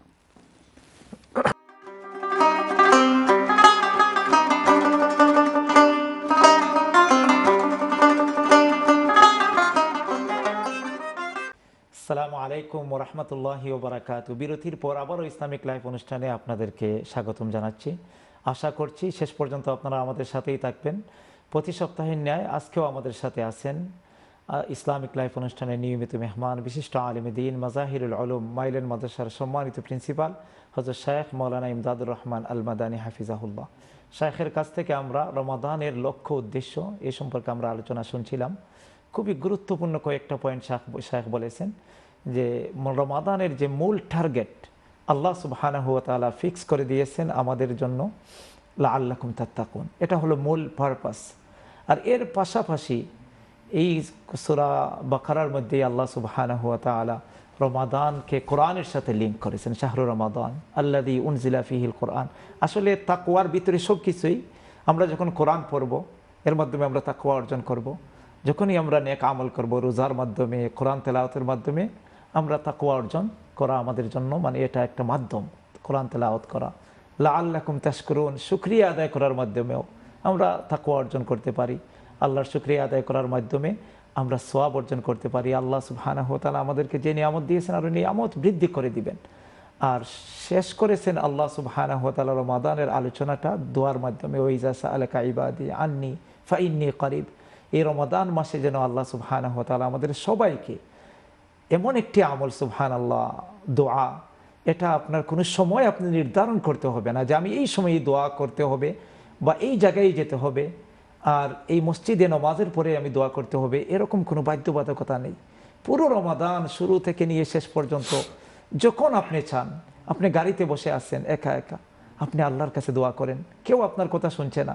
আসসালামু আলাইকুম ওরহমতুল্লাহি ওবরাকাত বিরতির পর আবারও ইসলামিক লাইফ অনুষ্ঠানে আপনাদেরকে স্বাগতম জানাচ্ছি আশা করছি শেষ পর্যন্ত আপনারা আমাদের সাথেই থাকবেন প্রতি সপ্তাহের ন্যায় আজকেও আমাদের সাথে আছেন ইসলামিক লাইফ অনুষ্ঠানে নিয়মিত মেহমান বিশিষ্ট আলিম দিন মাজাহিরুল আলম মাইলেন মাদ্রাসার সম্মানিত প্রিন্সিপাল হজর শায়েখ মৌলানা ইমদাদুর রহমান আল মাদানী হাফিজাহুল্লাহ শায়েখের কাছ থেকে আমরা রমাদানের লক্ষ্য উদ্দেশ্য এ সম্পর্কে আমরা আলোচনা শুনছিলাম খুবই গুরুত্বপূর্ণ কয়েকটা পয়েন্ট শাহ শাহেখ বলেছেন যে রমাদানের যে মূল টার্গেট আল্লাহ সুবাহানাহু তালা ফিক্স করে দিয়েছেন আমাদের জন্য লা কুমতার তাত্তাকুন এটা হলো মূল পারপাস আর এর পাশাপাশি এই সুরা বাখারার মধ্যেই আল্লাহ হুয়া তালা রমাদানকে কোরআনের সাথে লিঙ্ক করেছেন শাহরু রমাদান দি উনজিলা ফিহিল কোরআন আসলে তাকুয়ার ভিতরে সব কিছুই আমরা যখন কোরআন পড়ব এর মাধ্যমে আমরা তাকুয়া অর্জন করব। যখনই আমরা নেক আমল করব রোজার মাধ্যমে কোরআন তেলাওতের মাধ্যমে আমরা তাকুয়া অর্জন করা আমাদের জন্য মানে এটা একটা মাধ্যম কোরআন তেলাওয়াত করা লা আল্লাকুম করুন শুক্রিয়া আদায় করার মাধ্যমেও আমরা তাকুয়া অর্জন করতে পারি আল্লাহর শুক্রিয়া আদায় করার মাধ্যমে আমরা সোয়াব অর্জন করতে পারি আল্লাহ সুবহানা হতালা আমাদেরকে যে নিয়ামত দিয়েছেন আরও নিয়ামত বৃদ্ধি করে দিবেন আর শেষ করেছেন আল্লাহ সুবহানা হতালার মাদানের আলোচনাটা দোয়ার মাধ্যমে ওইজাসা আলকা ইবাদি আন্নি ফাইন্নি করিব এই রমাদান মাসে যেন আল্লাহ সুবহানা হতালা আমাদের সবাইকে এমন একটি আমল সুবহান আল্লাহ দোয়া এটা আপনার কোনো সময় আপনি নির্ধারণ করতে হবে না যে আমি এই সময়ে দোয়া করতে হবে বা এই জায়গায় যেতে হবে আর এই মসজিদে নমাজের পরে আমি দোয়া করতে হবে এরকম কোনো বাধ্যবাধকতা নেই পুরো রমাদান শুরু থেকে নিয়ে শেষ পর্যন্ত যখন আপনি চান আপনি গাড়িতে বসে আসছেন একা একা আপনি আল্লাহর কাছে দোয়া করেন কেউ আপনার কথা শুনছে না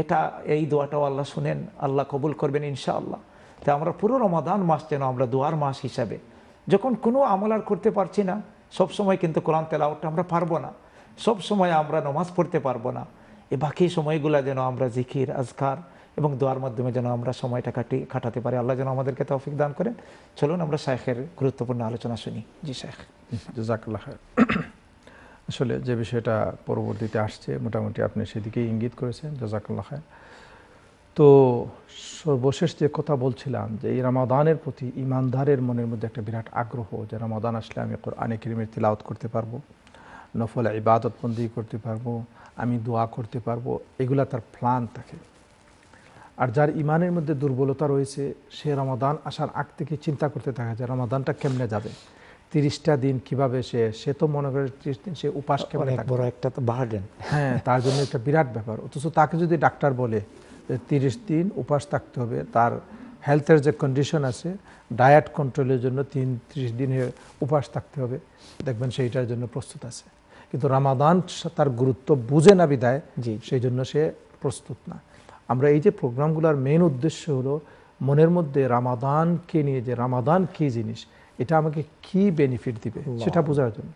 এটা এই দোয়াটাও আল্লাহ শুনেন আল্লাহ কবুল করবেন ইনশাআল্লাহ তা আমরা পুরো রমাদান মাস যেন আমরা দুয়ার মাস হিসাবে যখন কোনো আমল আর করতে পারছি না সব সময় কিন্তু কোরআন তেলাওয়াতটা আমরা পারবো না সব সময় আমরা নমাজ পড়তে পারবো না এ বাকি সময়গুলো যেন আমরা জিখির আজকার এবং দোয়ার মাধ্যমে যেন আমরা সময়টা কাটি কাটাতে পারি আল্লাহ যেন আমাদেরকে তৌফিক দান করেন চলুন আমরা শাইখের গুরুত্বপূর্ণ আলোচনা শুনি জি শাইখ জাকাল্লাহ আসলে যে বিষয়টা পরবর্তীতে আসছে মোটামুটি আপনি সেদিকেই ইঙ্গিত করেছেন জাজাকাল্লাহ খায় তো সর্বশেষ যে কথা বলছিলাম যে এই রামাদানের প্রতি ইমানদারের মনের মধ্যে একটা বিরাট আগ্রহ যে রামাদান আসলে আমি কোরআনে কিরিমের তিলাওত করতে পারবো নফল বন্দি করতে পারবো আমি দোয়া করতে পারবো এগুলা তার প্লান থাকে আর যার ইমানের মধ্যে দুর্বলতা রয়েছে সে রামাদান আসার আগ থেকে চিন্তা করতে থাকে যে রামাদানটা কেমনে যাবে তিরিশটা দিন কিভাবে সে সে তো মনে করে ত্রিশ দিন সে উপাস কেমন বড় একটা তো বার্ডেন হ্যাঁ তার জন্য একটা বিরাট ব্যাপার অথচ তাকে যদি ডাক্তার বলে তিরিশ দিন উপাস থাকতে হবে তার হেলথের যে কন্ডিশন আছে ডায়েট কন্ট্রোলের জন্য তিন ত্রিশ দিনের উপাস থাকতে হবে দেখবেন সেইটার জন্য প্রস্তুত আছে কিন্তু রামাদান তার গুরুত্ব বুঝে না বিদায় সেই জন্য সে প্রস্তুত না আমরা এই যে প্রোগ্রামগুলোর মেন উদ্দেশ্য হলো মনের মধ্যে রামাদানকে নিয়ে যে রামাদান কি জিনিস এটা আমাকে কি বেনিফিট দিবে সেটা বোঝার জন্য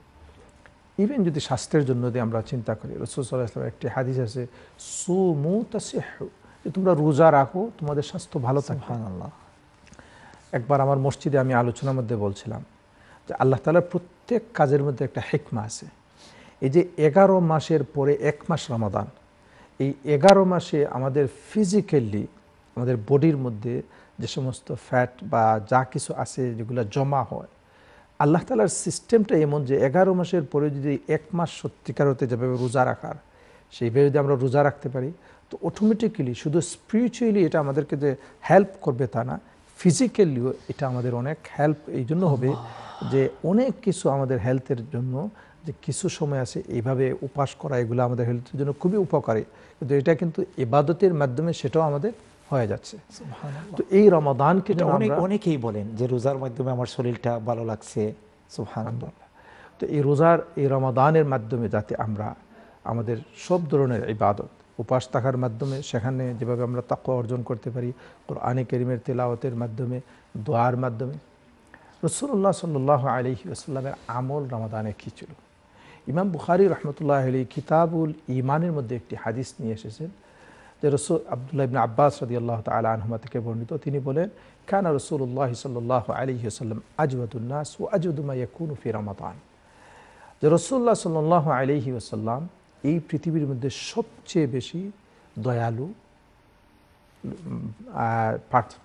ইভেন যদি স্বাস্থ্যের জন্য যদি আমরা চিন্তা করি রসুল সাল্লাহ ইসলামের একটি হাদিস আছে সুমু যে তোমরা রোজা রাখো তোমাদের স্বাস্থ্য ভালো থাকবে একবার আমার মসজিদে আমি আলোচনার মধ্যে বলছিলাম যে আল্লাহ তালার প্রত্যেক কাজের মধ্যে একটা হেকমা আছে এই যে এগারো মাসের পরে এক মাস রমাদান এই এগারো মাসে আমাদের ফিজিক্যালি আমাদের বডির মধ্যে যে সমস্ত ফ্যাট বা যা কিছু আছে যেগুলো জমা হয় আল্লাহ তালার সিস্টেমটা এমন যে এগারো মাসের পরে যদি এক মাস সত্যিকার হতে যাবে রোজা রাখার সেইভাবে যদি আমরা রোজা রাখতে পারি তো অটোমেটিক্যালি শুধু স্পিরিচুয়ালি এটা আমাদেরকে যে হেল্প করবে তা না ফিজিক্যালিও এটা আমাদের অনেক হেল্প এই জন্য হবে যে অনেক কিছু আমাদের হেলথের জন্য যে কিছু সময় আছে এইভাবে উপাস করা এগুলো আমাদের হেলথের জন্য খুবই উপকারী কিন্তু এটা কিন্তু এবাদতের মাধ্যমে সেটাও আমাদের হয়ে যাচ্ছে তো এই রমাদানকে অনেক অনেকেই বলেন যে রোজার মাধ্যমে আমার শরীরটা ভালো লাগছে তো এই রোজার এই রমাদানের মাধ্যমে যাতে আমরা আমাদের সব ধরনের ইবাদত উপাস থাকার মাধ্যমে সেখানে যেভাবে আমরা তাকুয়া অর্জন করতে পারি আনে কেরিমের তেলাওয়াতের মাধ্যমে দোয়ার মাধ্যমে রসুল্লাহ সাল্লাহ আলহি আসলামের আমল রমাদানে কী ছিল ইমাম বুখারি রহমতুল্লাহ আলী কিতাবুল ইমানের মধ্যে একটি হাদিস নিয়ে এসেছেন যে রসুল আবদুল্লাহ ইবিন আব্বাস রদি আল্লাহ তাল আহমা থেকে বর্ণিত তিনি বলেন কেন রসুল্লাহ সাল্লাহ আলী আসলাম আজওয়াদুল্লাহ সু আজুদুমা ইয়াকুন ফির রমাদান যে রসুল্লাহ সাল্লাহ আলিহি আসাল্লাম এই পৃথিবীর মধ্যে সবচেয়ে বেশি দয়ালু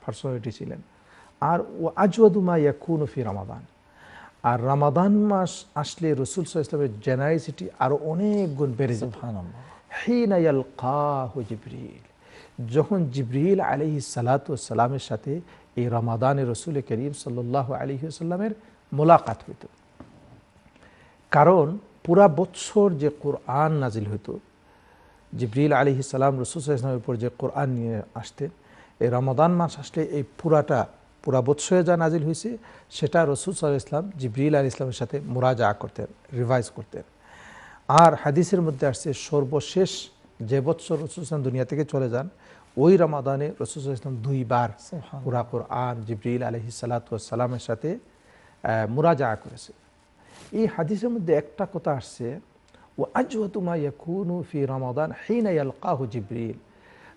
পার্সোনালিটি ছিলেন আর ও আজওয়াদুমা ইয়াকুন ফি রামাদান আর রামাদান মাস আসলে রসুল ইসলামের জেনারিসিটি আরও অনেক গুণ বেড়ে যায় জিব্রিল যখন জিব্রিল আলহি সালাতামের সাথে এই রমাদান রসুল করিম সাল্লাহ আলহি সাল্লামের মোলাকাত হইত কারণ পুরা বৎসর যে কোরআন নাজিল হতো জিব্রিল আলী ইসালাম রসুল্লাহ ইসলামের উপর যে কোরআন নিয়ে আসতেন এই রমদান মাস আসলে এই পুরাটা পুরা বৎসরে যা নাজিল হয়েছে সেটা রসুল সাল্লাহ ইসলাম জিব্রিল আলী ইসলামের সাথে মোরাজা করতেন রিভাইজ করতেন আর হাদিসের মধ্যে আসছে সর্বশেষ যে বৎসর রসুল ইসলাম দুনিয়া থেকে চলে যান ওই রমাদানে রসুল ইসলাম দুইবার পুরা কোরআন জিব্রিল আলহি সালাতামের সাথে মোরাজা করেছে এই হাদিসের মধ্যে একটা কথা আসছে ও আজহতুমা ফি রমাদান হিনা ইয়ালকাহু জিব্রিল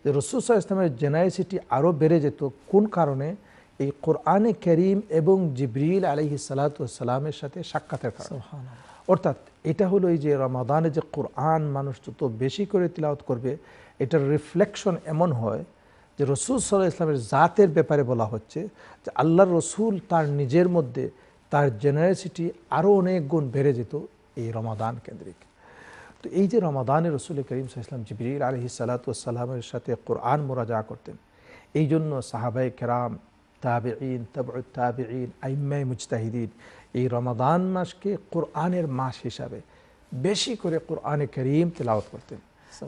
যে রসুসা ইসলামের জেনারেসিটি আরও বেড়ে যেত কোন কারণে এই কোরআনে করিম এবং জিব্রিল আলহি সালাতামের সাথে সাক্ষাতের কারণ অর্থাৎ এটা হলো এই যে রমাদানে যে কোরআন মানুষ যত বেশি করে তিলাওত করবে এটার রিফ্লেকশন এমন হয় যে রসুল সাল্লাহ ইসলামের জাতের ব্যাপারে বলা হচ্ছে যে আল্লাহর রসুল তার নিজের মধ্যে তার জেনারেসিটি আরও অনেক গুণ বেড়ে যেত এই রমাদান কেন্দ্রিক তো এই যে রমাদানে রসুল করিম সাহা জিবির আলহি সালাতামের সাথে কোরআন মোরাজা করতেন এই জন্য সাহাবাই কেরাম তাবেইন তাবে ঈন আইম্মাই মুজতাহিদিন এই রমাদান মাসকে কোরআনের মাস হিসাবে বেশি করে কোরআনে করিম তেলাওত করতেন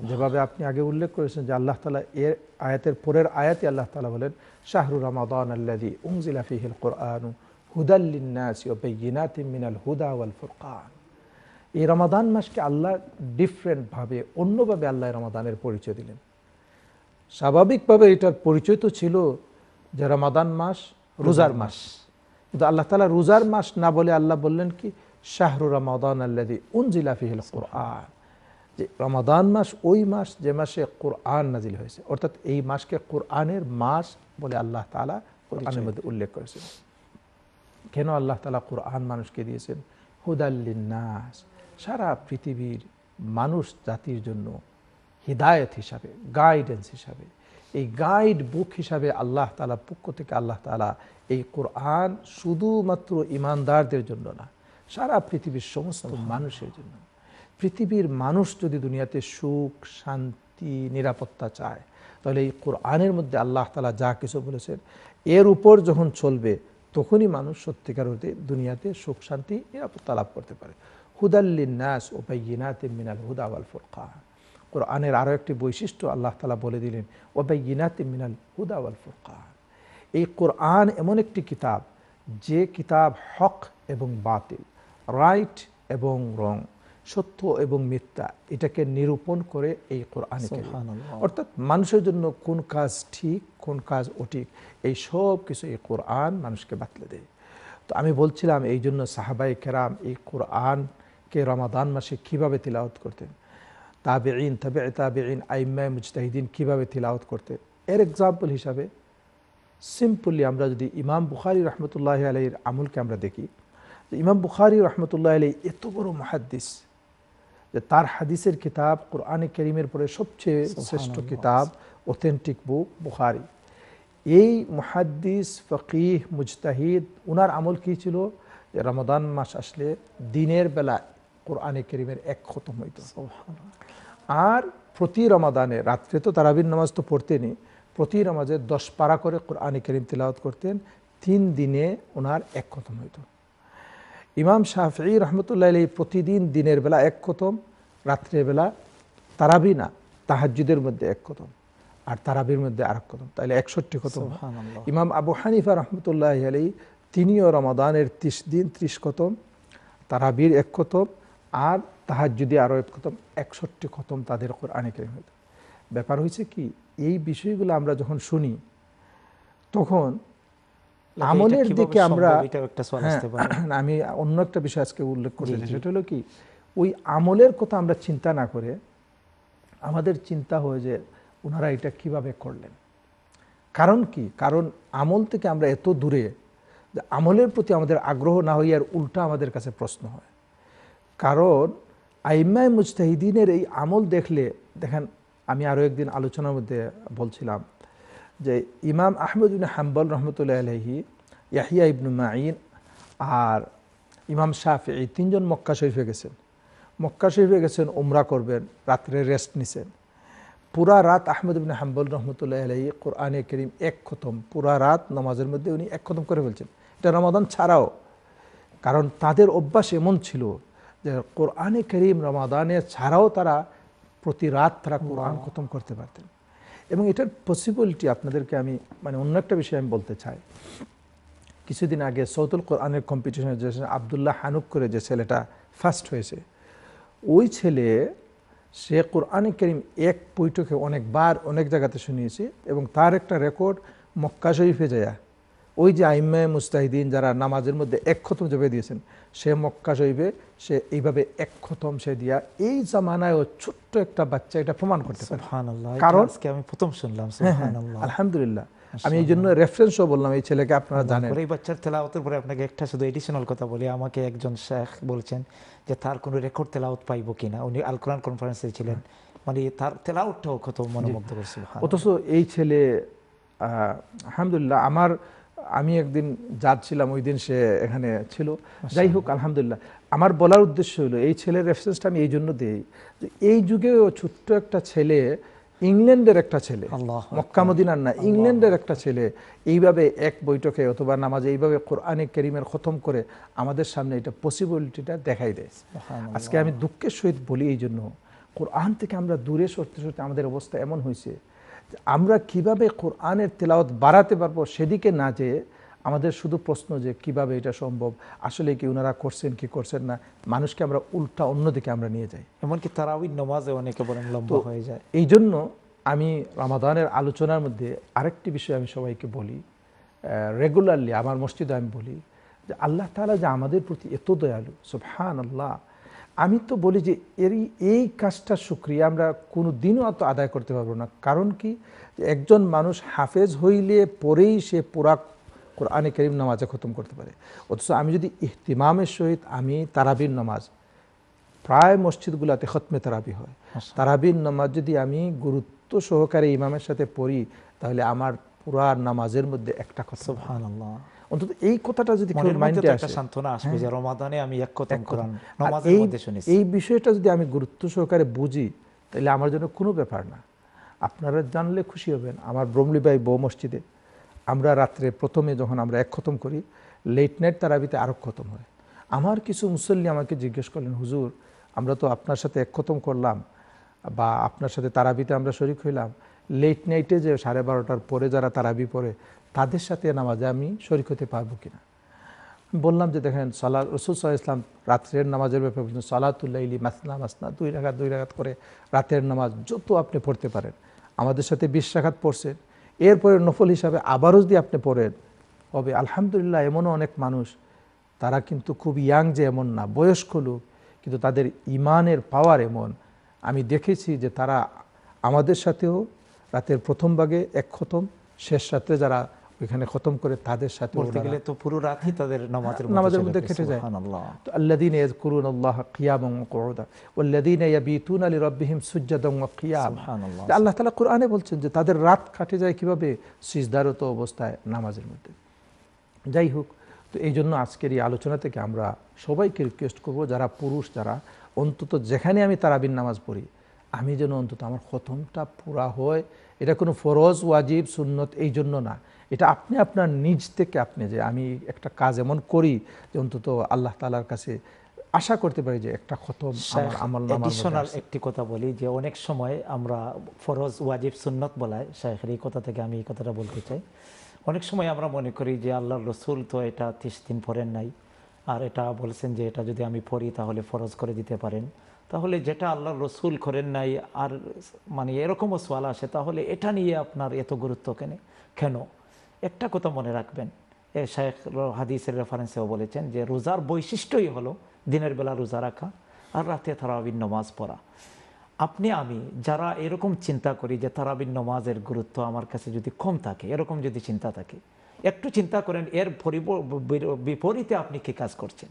যেভাবে আপনি আগে উল্লেখ করেছেন যে আল্লাহ তালা এর আয়াতের পরের আয়াতে আল্লাহ তালা বলেন শাহরু রমাদান আল্লাদি উংজিলাফিহিল কোরআন হুদা এই রমাদান মাসকে আল্লাহ ডিফারেন্টভাবে অন্যভাবে আল্লাহ রমাদানের পরিচয় দিলেন স্বাভাবিকভাবে এটার পরিচয় তো ছিল যে রমাদান মাস রোজার মাস কিন্তু আল্লাহ তালা রোজার মাস না বলে আল্লাহ বললেন কি শাহরু রমাদান আল্লাদি উনজিলাফিহিল কোরআন যে রমাদান মাস ওই মাস যে মাসে কোরআন নাজিল হয়েছে অর্থাৎ এই মাসকে কোরআনের মাস বলে আল্লাহ তালা কোরআনের মধ্যে উল্লেখ করেছে কেন আল্লাহ তালা কোরআন মানুষকে দিয়েছেন নাস সারা পৃথিবীর মানুষ জাতির জন্য হৃদায়ত হিসাবে গাইডেন্স হিসাবে এই গাইড বুক হিসাবে আল্লাহ তালা পক্ষ থেকে আল্লাহ তালা এই কোরআন শুধুমাত্র ইমানদারদের জন্য না সারা পৃথিবীর সমস্ত মানুষের জন্য পৃথিবীর মানুষ যদি দুনিয়াতে সুখ শান্তি নিরাপত্তা চায় তাহলে এই কোরআনের মধ্যে আল্লাহ তালা যা কিছু বলেছেন এর উপর যখন চলবে তখনই মানুষ সত্যিকার হতে দুনিয়াতে সুখ শান্তি নিরাপত্তা লাভ করতে পারে হুদাল্লিনাস নাস ওবাইনাতে মিনাল হুদা আল ফুরকা কোরআনের আরও একটি বৈশিষ্ট্য আল্লাহ তালা বলে দিলেন ওবাইনাতে মিনাল হুদা আল ফুরকা এই কোরআন এমন একটি কিতাব যে কিতাব হক এবং বাতিল রাইট এবং রং সত্য এবং মিথ্যা এটাকে নিরূপণ করে এই কোরআন অর্থাৎ মানুষের জন্য কোন কাজ ঠিক কোন কাজ অঠিক এই সব কিছু এই কোরআন মানুষকে বাতলে দেয় তো আমি বলছিলাম এই জন্য সাহাবাই কেরাম এই কোরআনকে রমাদান মাসে কিভাবে তিলাওত করতেন তাবে ইন তাবে তাবে ইন আইম্মায় মুজতাহিদিন কীভাবে তিলাওত করতেন এর এক্সাম্পল হিসাবে সিম্পলি আমরা যদি ইমাম বুখারি রহমতুল্লাহ আলাইয়ের আমুলকে আমরা দেখি ইমাম বুখারি রহমতুল্লাহ আলাই এত বড় মহাদ্দিস যে তার হাদিসের কিতাব কোরআনে করিমের পরে সবচেয়ে শ্রেষ্ঠ কিতাব অথেন্টিক বুক বুহারি এই মহাদ্দিস ফকিহ মুজতাহিদ ওনার আমল কী ছিল যে রমদান মাস আসলে দিনের বেলায় কোরআনে করিমের এক খতম হইত আর প্রতি রমাদানে রাত্রে তো তারাবির নামাজ তো পড়তেনই প্রতি রমাজে দশ পারা করে কোরআনে করিম তিলাওয়াত করতেন তিন দিনে ওনার এক খতম হইতো ইমাম শাহফি রহমতুল্লাহ প্রতিদিন দিনের বেলা এক খতম রাত্রেবেলা তারাবি না তাহাজুদের মধ্যে এক কতম আর তারাবির মধ্যে আর এক কতম তাহলে একষট্টি খতম ইমাম আবু হানিফা রহমতুল্লাহ আলী তিনিও রমাদানের ত্রিশ দিন ত্রিশ কতম তারাবির এক কতম আর তাহাজুদি আরও এক কতম একষট্টি খতম তাদের ওপর কেরিম ব্যাপার হয়েছে কি এই বিষয়গুলো আমরা যখন শুনি তখন আমলের দিকে আমরা হ্যাঁ, আমি অন্য একটা বিষয় আজকে উল্লেখ করতে সেটা হলো কি ওই আমলের কথা আমরা চিন্তা না করে আমাদের চিন্তা হয়ে যে ওনারা এটা কিভাবে করলেন কারণ কি কারণ আমল থেকে আমরা এত দূরে যে আমলের প্রতি আমাদের আগ্রহ না আর উল্টা আমাদের কাছে প্রশ্ন হয় কারণ আইম্মায় মুজতাহিদিনের এই আমল দেখলে দেখেন আমি আরও একদিন আলোচনার মধ্যে বলছিলাম যে ইমাম আহমদ হাম্বল রহমতুল্লাহ আলহি ইয়াহিয়া ইবনু মাইন আর ইমাম শাহ এই তিনজন মক্কা শরীফে গেছেন মক্কা শরীফে গেছেন উমরা করবেন রাত্রে রেস্ট নিছেন পুরা রাত আহমদ ইবিন হাম্বল রহমতুল্লাহ আলহি কোরআনে করিম এক খতম পুরা রাত নমাজের মধ্যে উনি এক খতম করে ফেলছেন এটা রমাদান ছাড়াও কারণ তাদের অভ্যাস এমন ছিল যে কোরআনে করিম রমাদানে ছাড়াও তারা প্রতি রাত তারা কোরআন খতম করতে পারতেন এবং এটার পসিবিলিটি আপনাদেরকে আমি মানে অন্য একটা বিষয়ে আমি বলতে চাই কিছুদিন আগে সৌতুল কোরআনের কম্পিটিশনে যে আবদুল্লাহ হানুক করে যে ছেলেটা ফার্স্ট হয়েছে ওই ছেলে সে কোরআনে করিম এক বৈঠকে অনেকবার অনেক জায়গাতে শুনিয়েছে এবং তার একটা রেকর্ড মক্কা শরীফে যায়া ওই যে আইম্মায় মুস্তাহিদিন যারা নামাজের মধ্যে এক খতম জবে দিয়েছেন সে মক্কা জৈবে সে এইভাবে এক খতম সে দিয়া এই জামানায় ছোট্ট একটা বাচ্চা এটা প্রমাণ করতে পারে আমি প্রথম শুনলাম হ্যাঁ, হ্যাঁ, আলহামদুলিল্লাহ আমি এই জন্য রেফারেন্সও বললাম এই ছেলেকে আপনারা জানেন এই বাচ্চার তেলাওয়াতের পরে আপনাকে একটা শুধু এডিশনাল কথা বলি আমাকে একজন শেখ বলছেন যে তার কোনো রেকর্ড তেলাওয়াত পাইবো কিনা উনি আল কোরআন কনফারেন্সে ছিলেন মানে তার তেলাওয়াতটাও কত মনোমুগ্ধ করছিল অথচ এই ছেলে আলহামদুলিল্লাহ আমার আমি একদিন যাচ্ছিলাম ওই দিন সে এখানে ছিল যাই হোক আলহামদুলিল্লাহ আমার বলার উদ্দেশ্য হলো এই ছেলের রেফারেন্সটা আমি এই জন্য দিই যে এই যুগেও ছোট্ট একটা ছেলে ইংল্যান্ডের একটা ছেলে মক্কামুদ্দিনার না ইংল্যান্ডের একটা ছেলে এইভাবে এক বৈঠকে অথবা নামাজে এইভাবে কোরআনে কেরিমের খতম করে আমাদের সামনে এটা পসিবিলিটিটা দেখাই দেয় আজকে আমি দুঃখের সহিত বলি এই জন্য কোরআন থেকে আমরা দূরে সরতে সরতে আমাদের অবস্থা এমন হয়েছে আমরা কিভাবে কোরআনের তেলাওয়াত বাড়াতে পারবো সেদিকে না যেয়ে আমাদের শুধু প্রশ্ন যে কিভাবে এটা সম্ভব আসলে কি ওনারা করছেন কি করছেন না মানুষকে আমরা উল্টা অন্যদিকে আমরা নিয়ে যাই এমনকি তারা ওই নমাজে অনেকে বলেন লম্বা হয়ে যায় এই জন্য আমি রামাদানের আলোচনার মধ্যে আরেকটি বিষয় আমি সবাইকে বলি রেগুলারলি আমার মসজিদে আমি বলি যে আল্লাহ তালা যে আমাদের প্রতি এত দয়ালু সুফহান আল্লাহ আমি তো বলি যে এরই এই কাজটা সুক্রিয়া আমরা কোনো দিনও অত আদায় করতে পারবো না কারণ কি একজন মানুষ হাফেজ হইলে পরেই সে পোড়া কোরআনে করিম নামাজে খতম করতে পারে অথচ আমি যদি ইহতিমামের সহিত আমি তারাবির নামাজ প্রায় মসজিদগুলোতে খতমে তারাবি হয় তারাবির নামাজ যদি আমি গুরুত্ব সহকারে ইমামের সাথে পড়ি তাহলে আমার পুরা নামাজের মধ্যে একটা কথা অন্তত এই কথাটা যদি হ্যাঁ। এই বিষয়টা যদি আমি গুরুত্ব সহকারে বুঝি তাহলে আমার জন্য কোনো ব্যাপার না আপনারা জানলে খুশি হবেন আমার ব্রমলিবাই বৌ মসজিদে আমরা রাত্রে প্রথমে যখন আমরা এক খতম করি লেট নাইট তারাবিতে আরও খতম হয় আমার কিছু মুসল্লি আমাকে জিজ্ঞেস করলেন হুজুর আমরা তো আপনার সাথে এক খতম করলাম বা আপনার সাথে তারাবিতে আমরা শরিক হইলাম লেট নাইটে যে সাড়ে বারোটার পরে যারা তারাবি পড়ে তাদের সাথে নামাজে আমি শরিক হতে পারবো কিনা বললাম যে দেখেন সালা রসুল সাল ইসলাম রাত্রের নামাজের ব্যাপারে বলছেন সালাতুল্লাইলি মাসনা মাসনা দুই রাখাত দুই রাখাত করে রাতের নামাজ যত আপনি পড়তে পারেন আমাদের সাথে বিশ রাখাত পড়ছেন এরপরে নফল হিসাবে আবারও যদি আপনি পড়েন তবে আলহামদুলিল্লাহ এমনও অনেক মানুষ তারা কিন্তু খুব ইয়াং যে এমন না বয়স্ক লোক কিন্তু তাদের ইমানের পাওয়ার এমন আমি দেখেছি যে তারা আমাদের সাথেও রাতের প্রথম ভাগে এক খতম শেষ রাত্রে যারা ওইখানে খতম করে তাদের সাথে বলতে গেলে তো পুরো রাতই তাদের নামাজের নামাজের মধ্যে কেটে যায় তো আল্লাযীনা ইয়াযকুরুনাল্লাহা কিয়ামান ওয়া কুউদা ওয়াল্লাযীনা ইয়াবিতুনা লিরাব্বিহিম সুজদান ওয়া কিয়াম সুবহানাল্লাহ আল্লাহ তাআলা কোরআনে বলছেন যে তাদের রাত কাটে যায় কিভাবে সিজদারত অবস্থায় নামাজের মধ্যে যাই হোক তো এই জন্য আজকের এই আলোচনা থেকে আমরা সবাইকে রিকোয়েস্ট করব যারা পুরুষ যারা অন্তত যেখানে আমি তারাবিন নামাজ পড়ি আমি যেন অন্তত আমার খতমটা পুরা হয় এটা কোনো ফরজ ওয়াজিব সুন্নত এই জন্য না এটা আপনি আপনার নিজ থেকে আপনি যে আমি একটা কাজ এমন করি যে অন্তত আল্লাহ তালার কাছে আশা করতে পারি যে একটা খতম আমল নামার একটি কথা বলি যে অনেক সময় আমরা ফরজ ওয়াজিব সুন্নত বলাই শাহের এই কথা থেকে আমি এই কথাটা বলতে চাই অনেক সময় আমরা মনে করি যে আল্লাহ রসুল তো এটা তিরিশ দিন পরেন নাই আর এটা বলছেন যে এটা যদি আমি পড়ি তাহলে ফরজ করে দিতে পারেন তাহলে যেটা আল্লাহ রসুল করেন নাই আর মানে এরকমও সোয়াল আসে তাহলে এটা নিয়ে আপনার এত গুরুত্ব কেন কেন একটা কথা মনে রাখবেন এ শেখ হাদিসের রেফারেন্সেও বলেছেন যে রোজার বৈশিষ্ট্যই হলো দিনের বেলা রোজা রাখা আর রাতে তারাবিন নমাজ পড়া আপনি আমি যারা এরকম চিন্তা করি যে তারাবিন নমাজের গুরুত্ব আমার কাছে যদি কম থাকে এরকম যদি চিন্তা থাকে একটু চিন্তা করেন এর বিপরীতে আপনি কি কাজ করছেন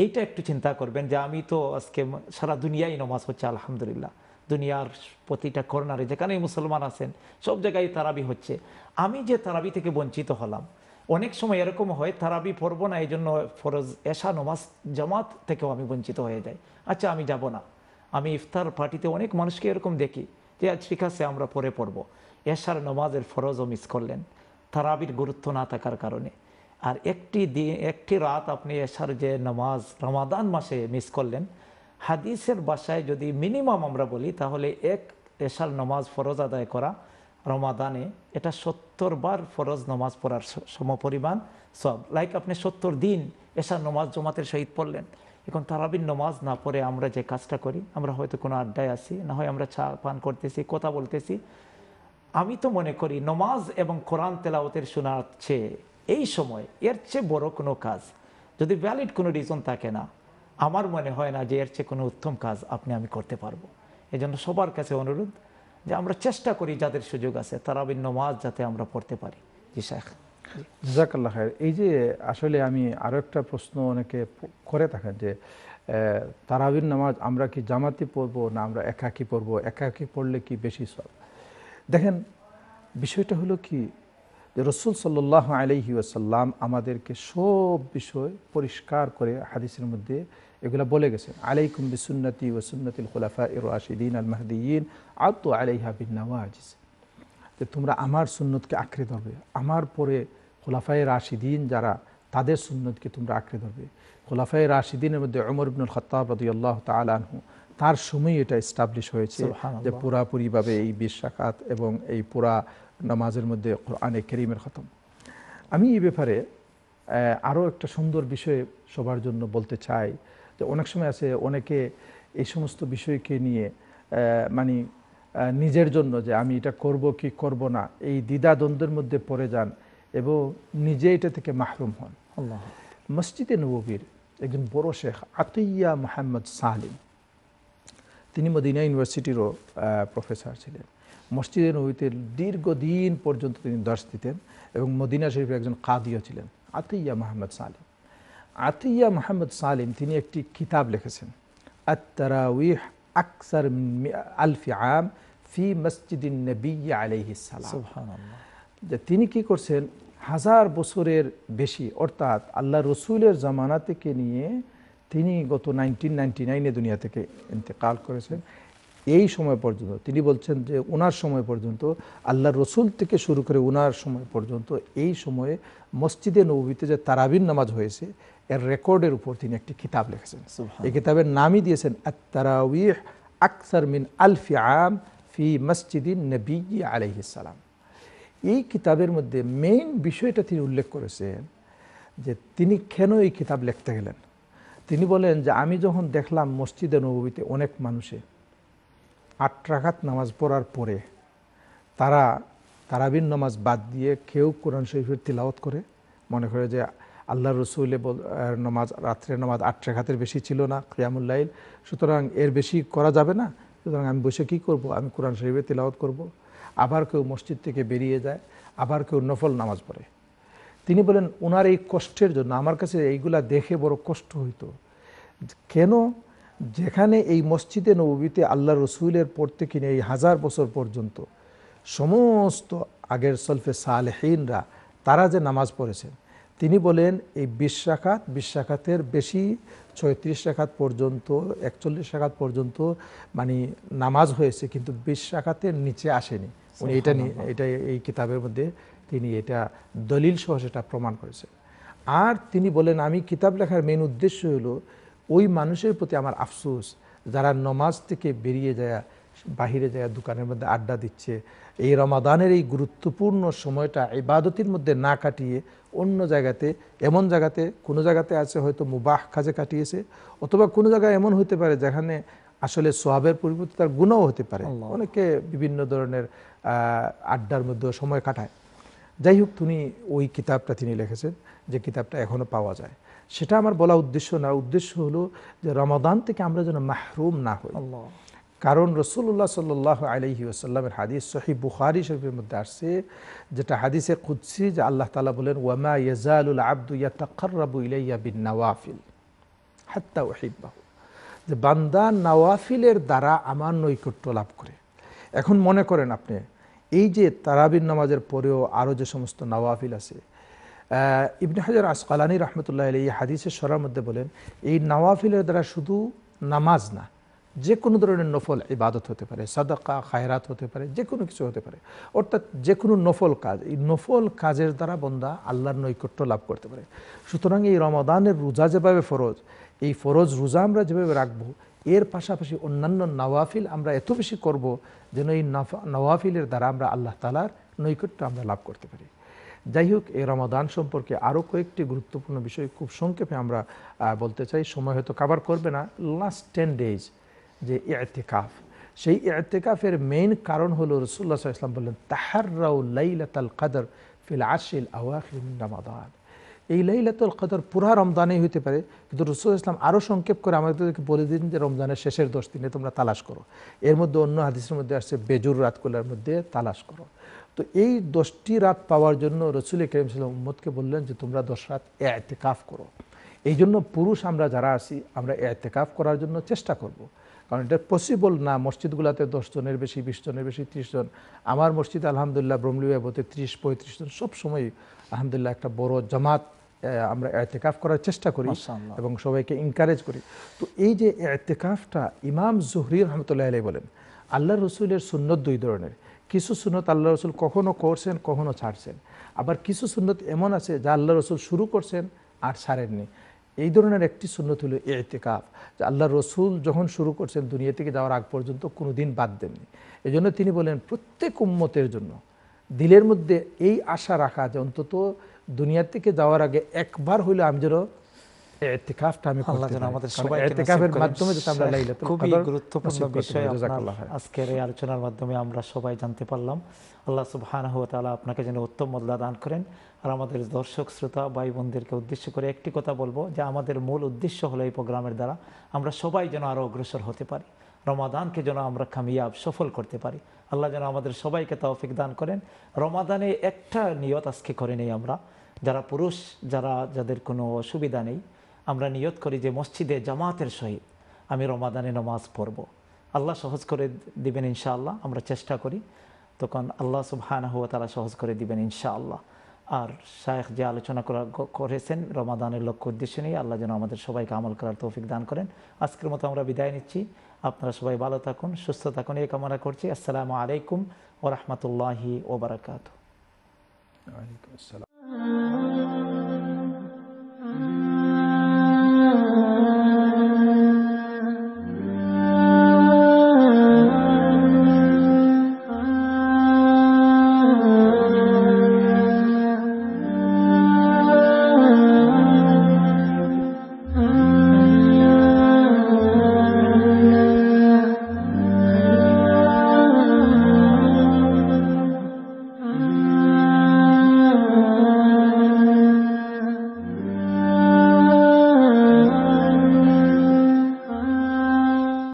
এইটা একটু চিন্তা করবেন যে আমি তো আজকে সারা দুনিয়ায় নমাজ হচ্ছে আলহামদুলিল্লাহ দুনিয়ার প্রতিটা কর্নারে যেখানে মুসলমান আছেন সব জায়গায় তারাবি হচ্ছে আমি যে তারাবি থেকে বঞ্চিত হলাম অনেক সময় এরকম হয় তারাবি পড়বো না এই জন্য ফরজ এশা নমাজ জামাত থেকেও আমি বঞ্চিত হয়ে যাই আচ্ছা আমি যাব না আমি ইফতার পার্টিতে অনেক মানুষকে এরকম দেখি যে আচ্ছা, ঠিক আছে আমরা পরে পড়বো এশার নমাজের ফরজও মিস করলেন তারাবির গুরুত্ব না থাকার কারণে আর একটি দিন একটি রাত আপনি এসার যে নামাজ রমাদান মাসে মিস করলেন হাদিসের বাসায় যদি মিনিমাম আমরা বলি তাহলে এক এসার নামাজ ফরজ আদায় করা রমাদানে এটা সত্তর বার ফরজ নামাজ পড়ার সমপরিমাণ সব লাইক আপনি সত্তর দিন এসার নামাজ জমাতের সহিত পড়লেন এখন তারাবিন নামাজ না পড়ে আমরা যে কাজটা করি আমরা হয়তো কোনো আড্ডায় আসি না হয় আমরা চা পান করতেছি কথা বলতেছি আমি তো মনে করি নমাজ এবং কোরআন তেলাওতের শোনার চেয়ে এই সময় এর চেয়ে বড় কোনো কাজ যদি ভ্যালিড কোনো রিজন থাকে না আমার মনে হয় না যে এর চেয়ে কোনো উত্তম কাজ আপনি আমি করতে পারবো জন্য সবার কাছে অনুরোধ যে আমরা চেষ্টা করি যাদের সুযোগ আছে বিন্ন নমাজ যাতে আমরা পড়তে পারি জি শেখ জাকাল্লা এই যে আসলে আমি আরও একটা প্রশ্ন অনেকে করে থাকেন যে তারাবির নামাজ আমরা কি জামাতি পড়ব না আমরা একাকি পড়ব একাকি পড়লে কি বেশি সব দেখেন বিষয়টা হলো কি যে রসুল সাল্লাহ আলহি আসাল্লাম আমাদেরকে সব বিষয় পরিষ্কার করে হাদিসের মধ্যে এগুলো বলে গেছেন আলাইকুম বিসুন্নতি ওসুন্নতিল খোলাফা ইর রাশিদিন আল মাহদিন আত আলাইহা বিন নওয়াজিজ যে তোমরা আমার সুন্নতকে আঁকড়ে ধরবে আমার পরে খোলাফায় রাশিদিন যারা তাদের সুন্নতকে তোমরা আঁকড়ে ধরবে খোলাফায় রাশিদিনের মধ্যে অমর ইবনুল খতাব রদিয়াল্লাহ তালাহু তার সময় এটা এস্টাবলিশ হয়েছে যে পুরাপুরিভাবে এই বিশ্বাখাত এবং এই পুরা নামাজের মধ্যে কোরআনে কেরিমের খতম আমি এই ব্যাপারে আরও একটা সুন্দর বিষয়ে সবার জন্য বলতে চাই যে অনেক সময় আছে অনেকে এই সমস্ত বিষয়কে নিয়ে মানে নিজের জন্য যে আমি এটা করব কি করব না এই দ্বিধাদ্বন্দ্বের মধ্যে পড়ে যান এবং নিজে এটা থেকে মাহরুম হন মসজিদে নবীর একজন বড় শেখ আতইয়া মোহাম্মদ সালিম তিনি মদিনা ইউনিভার্সিটিরও প্রফেসর ছিলেন মসজিদে নবীতে দীর্ঘদিন পর্যন্ত তিনি দর্শ দিতেন এবং মদিনা শরীফের একজন কাদিও ছিলেন আতিয়া মাহমদ সালিম আতিয়া মাহমদ সালিম তিনি একটি কিতাব লিখেছেন আত্তারাউহ আকসার আলফি আম ফি মসজিদিন নবী আলহিসাম যে তিনি কি করছেন হাজার বছরের বেশি অর্থাৎ আল্লাহ রসুলের জামানা থেকে নিয়ে তিনি গত নাইনটিন নাইনটি নাইনে দুনিয়া থেকে ইন্তেকাল করেছেন এই সময় পর্যন্ত তিনি বলছেন যে ওনার সময় পর্যন্ত আল্লাহ রসুল থেকে শুরু করে ওনার সময় পর্যন্ত এই সময়ে মসজিদে নবীতে যে তারাবিন নামাজ হয়েছে এর রেকর্ডের উপর তিনি একটি কিতাব লিখেছেন এই কিতাবের নামই দিয়েছেন আত্তারাউহ আকসার মিন আলফি আম ফি মসজিদ নবী আলহিসাল্লাম এই কিতাবের মধ্যে মেইন বিষয়টা তিনি উল্লেখ করেছেন যে তিনি কেন এই কিতাব লিখতে গেলেন তিনি বলেন যে আমি যখন দেখলাম মসজিদে নবীতে অনেক মানুষে আট রাখাত নামাজ পড়ার পরে তারা তারাবির নামাজ বাদ দিয়ে কেউ কোরআন শরীফের তিলাওত করে মনে করে যে আল্লাহ রসুলে নামাজ রাত্রে নামাজ আট রাখাতের বেশি ছিল না ক্রিয়ামুল্লাইল সুতরাং এর বেশি করা যাবে না সুতরাং আমি বসে কি করব আমি কোরআন শরীফের তিলাওয়াত করব। আবার কেউ মসজিদ থেকে বেরিয়ে যায় আবার কেউ নফল নামাজ পড়ে তিনি বলেন ওনার এই কষ্টের জন্য আমার কাছে এইগুলা দেখে বড় কষ্ট হইতো কেন যেখানে এই মসজিদে নবীতে আল্লাহ রসুলের পর থেকে এই হাজার বছর পর্যন্ত সমস্ত আগের সলফে সালেহীনরা তারা যে নামাজ পড়েছেন তিনি বলেন এই বিশ রাখাত বিশ রাখাতের বেশি ছয়ত্রিশ রাখাত পর্যন্ত একচল্লিশ রাখাত পর্যন্ত মানে নামাজ হয়েছে কিন্তু বিশ রাখাতের নিচে আসেনি উনি এটা নিয়ে এটা এই কিতাবের মধ্যে তিনি এটা দলিল সহ সেটা প্রমাণ করেছেন আর তিনি বলেন আমি কিতাব লেখার মেন উদ্দেশ্য হলো ওই মানুষের প্রতি আমার আফসোস যারা নমাজ থেকে বেরিয়ে যায় বাহিরে যায় দোকানের মধ্যে আড্ডা দিচ্ছে এই রমাদানের এই গুরুত্বপূর্ণ সময়টা বাদতির মধ্যে না কাটিয়ে অন্য জায়গাতে এমন জায়গাতে কোনো জায়গাতে আছে হয়তো মুবাহ কাজে কাটিয়েছে অথবা কোনো জায়গায় এমন হতে পারে যেখানে আসলে সোহাবের পরিবর্তে তার গুণও হতে পারে অনেকে বিভিন্ন ধরনের আড্ডার মধ্যে সময় কাটায় যাই হোক তিনি ওই কিতাবটা তিনি লিখেছেন যে কিতাবটা এখনও পাওয়া যায় সেটা আমার বলা উদ্দেশ্য না উদ্দেশ্য হলো যে রমাদান থেকে আমরা যেন মাহরুম না হই কারণ রসুল্লাহ সাল আলহি আসাল্লামের হাদিস সহি বুখারি শরীফের মধ্যে আসছে যেটা হাদিসে খুঁজছি যে আল্লাহ তালা বলেন ওয়ামা ইয়াজাউল আব্দু ইয়া তখরু ইয়া বিন নওয়াফিল হাত্তা ওহিব্বাহ যে বান্দা নওয়াফিলের দ্বারা আমার নৈকট্য লাভ করে এখন মনে করেন আপনি এই যে তারাবিন নামাজের পরেও আরও যে সমস্ত নওয়াফিল আছে ইবনে হাজার আসকালানি রহমতুল্লাহ এই হাদিসের সরার মধ্যে বলেন এই নাওয়াফিলের দ্বারা শুধু নামাজ না যে কোনো ধরনের নফল ইবাদত হতে পারে সাদাকা খায়রাত হতে পারে যে কোনো কিছু হতে পারে অর্থাৎ যে কোনো নফল কাজ এই নফল কাজের দ্বারা বন্দা আল্লাহর নৈকট্য লাভ করতে পারে সুতরাং এই রমাদানের রোজা যেভাবে ফরজ এই ফরজ রোজা আমরা যেভাবে রাখবো এর পাশাপাশি অন্যান্য নওয়াফিল আমরা এত বেশি করব যেন এই নওয়াফিলের দ্বারা আমরা আল্লাহ তালার নৈকট্য আমরা লাভ করতে পারি যাই হোক এই রমাদান সম্পর্কে আরও কয়েকটি গুরুত্বপূর্ণ বিষয় খুব সংক্ষেপে আমরা বলতে চাই সময় হয়তো কাভার করবে না লাস্ট টেন ডেজ যে এতেকাফ সেই এতেকাফের মেইন কারণ হলো রসুল্লাহ ইসলাম বললেন তাহারাউ লাইলাতাল কাদর ফিল আশিল রমাদান এই লাইলাতুল কাদর পুরা রমজানেই হইতে পারে কিন্তু রসুল ইসলাম আরও সংক্ষেপ করে আমাদেরকে বলে দিন যে রমজানের শেষের দশ দিনে তোমরা তালাশ করো এর মধ্যে অন্য হাদিসের মধ্যে আসছে বেজুর রাতকুলার মধ্যে তালাশ করো তো এই দশটি রাত পাওয়ার জন্য রসুল করিম সাল্লাম উম্মদকে বললেন যে তোমরা দশ রাত এ এতেকাফ করো এই জন্য পুরুষ আমরা যারা আছি আমরা এ এতেকাফ করার জন্য চেষ্টা করব। কারণ এটা পসিবল না মসজিদগুলোতে জনের বেশি বিশ জনের বেশি ত্রিশ জন আমার মসজিদ আলহামদুলিল্লাহ ব্রহ্মলিবাবতে ত্রিশ পঁয়ত্রিশ জন সবসময় আলহামদুলিল্লাহ একটা বড় জামাত আমরা এতেকাফ করার চেষ্টা করি এবং সবাইকে এনকারেজ করি তো এই যে এতেকাফটা ইমাম জুহরি রহমতুল্লাহ আলাই বলেন আল্লাহ রসুলের সুন্নত দুই ধরনের কিছু সুনত আল্লাহ রসুল কখনও করছেন কখনও ছাড়ছেন আবার কিছু সুনত এমন আছে যা আল্লাহ রসুল শুরু করছেন আর ছাড়েননি এই ধরনের একটি সুন্নত হলো এতেকাফ যে আল্লাহ রসুল যখন শুরু করছেন দুনিয়া থেকে যাওয়ার আগ পর্যন্ত কোনো দিন বাদ দেননি এই জন্য তিনি বলেন প্রত্যেক উম্মতের জন্য দিলের মধ্যে এই আশা রাখা যে অন্তত দুনিয়া থেকে যাওয়ার আগে একবার হইলে আমি যেন আমরা সবাই জানতে পারলাম আল্লাহ সুবহানাহু আপনাকে যেন উত্তম বদলা দান করেন আর আমাদের দর্শক শ্রোতা ভাই বোনদেরকে উদ্দেশ্য করে একটি কথা বলবো যে আমাদের মূল উদ্দেশ্য হলো এই প্রোগ্রামের দ্বারা আমরা সবাই যেন আরো অগ্রসর হতে পারি রমাদানকে যেন আমরা কামিয়াব সফল করতে পারি আল্লাহ যেন আমাদের সবাইকে তৌফিক দান করেন রমাদানে একটা নিয়ত আজকে করে নেই আমরা যারা পুরুষ যারা যাদের কোনো অসুবিধা নেই আমরা নিয়ত করি যে মসজিদে জামাতের সহিত আমি রমাদানে নমাজ পড়ব আল্লাহ সহজ করে দিবেন ইনশাআল্লাহ আমরা চেষ্টা করি তখন আল্লাহ সুবহান হুয়া তারা সহজ করে দিবেন ইনশাআল্লাহ আর শায়েখ যে আলোচনা করা করেছেন রমাদানের লক্ষ্য উদ্দেশ্য নিয়ে আল্লাহ যেন আমাদের সবাইকে আমল করার তৌফিক দান করেন আজকের মতো আমরা বিদায় নিচ্ছি আপনারা সবাই ভালো থাকুন সুস্থ থাকুন এই কামনা করছি আসসালামু আলাইকুম ও রহমতুল্লাহি ওবরাকাত আসসালাম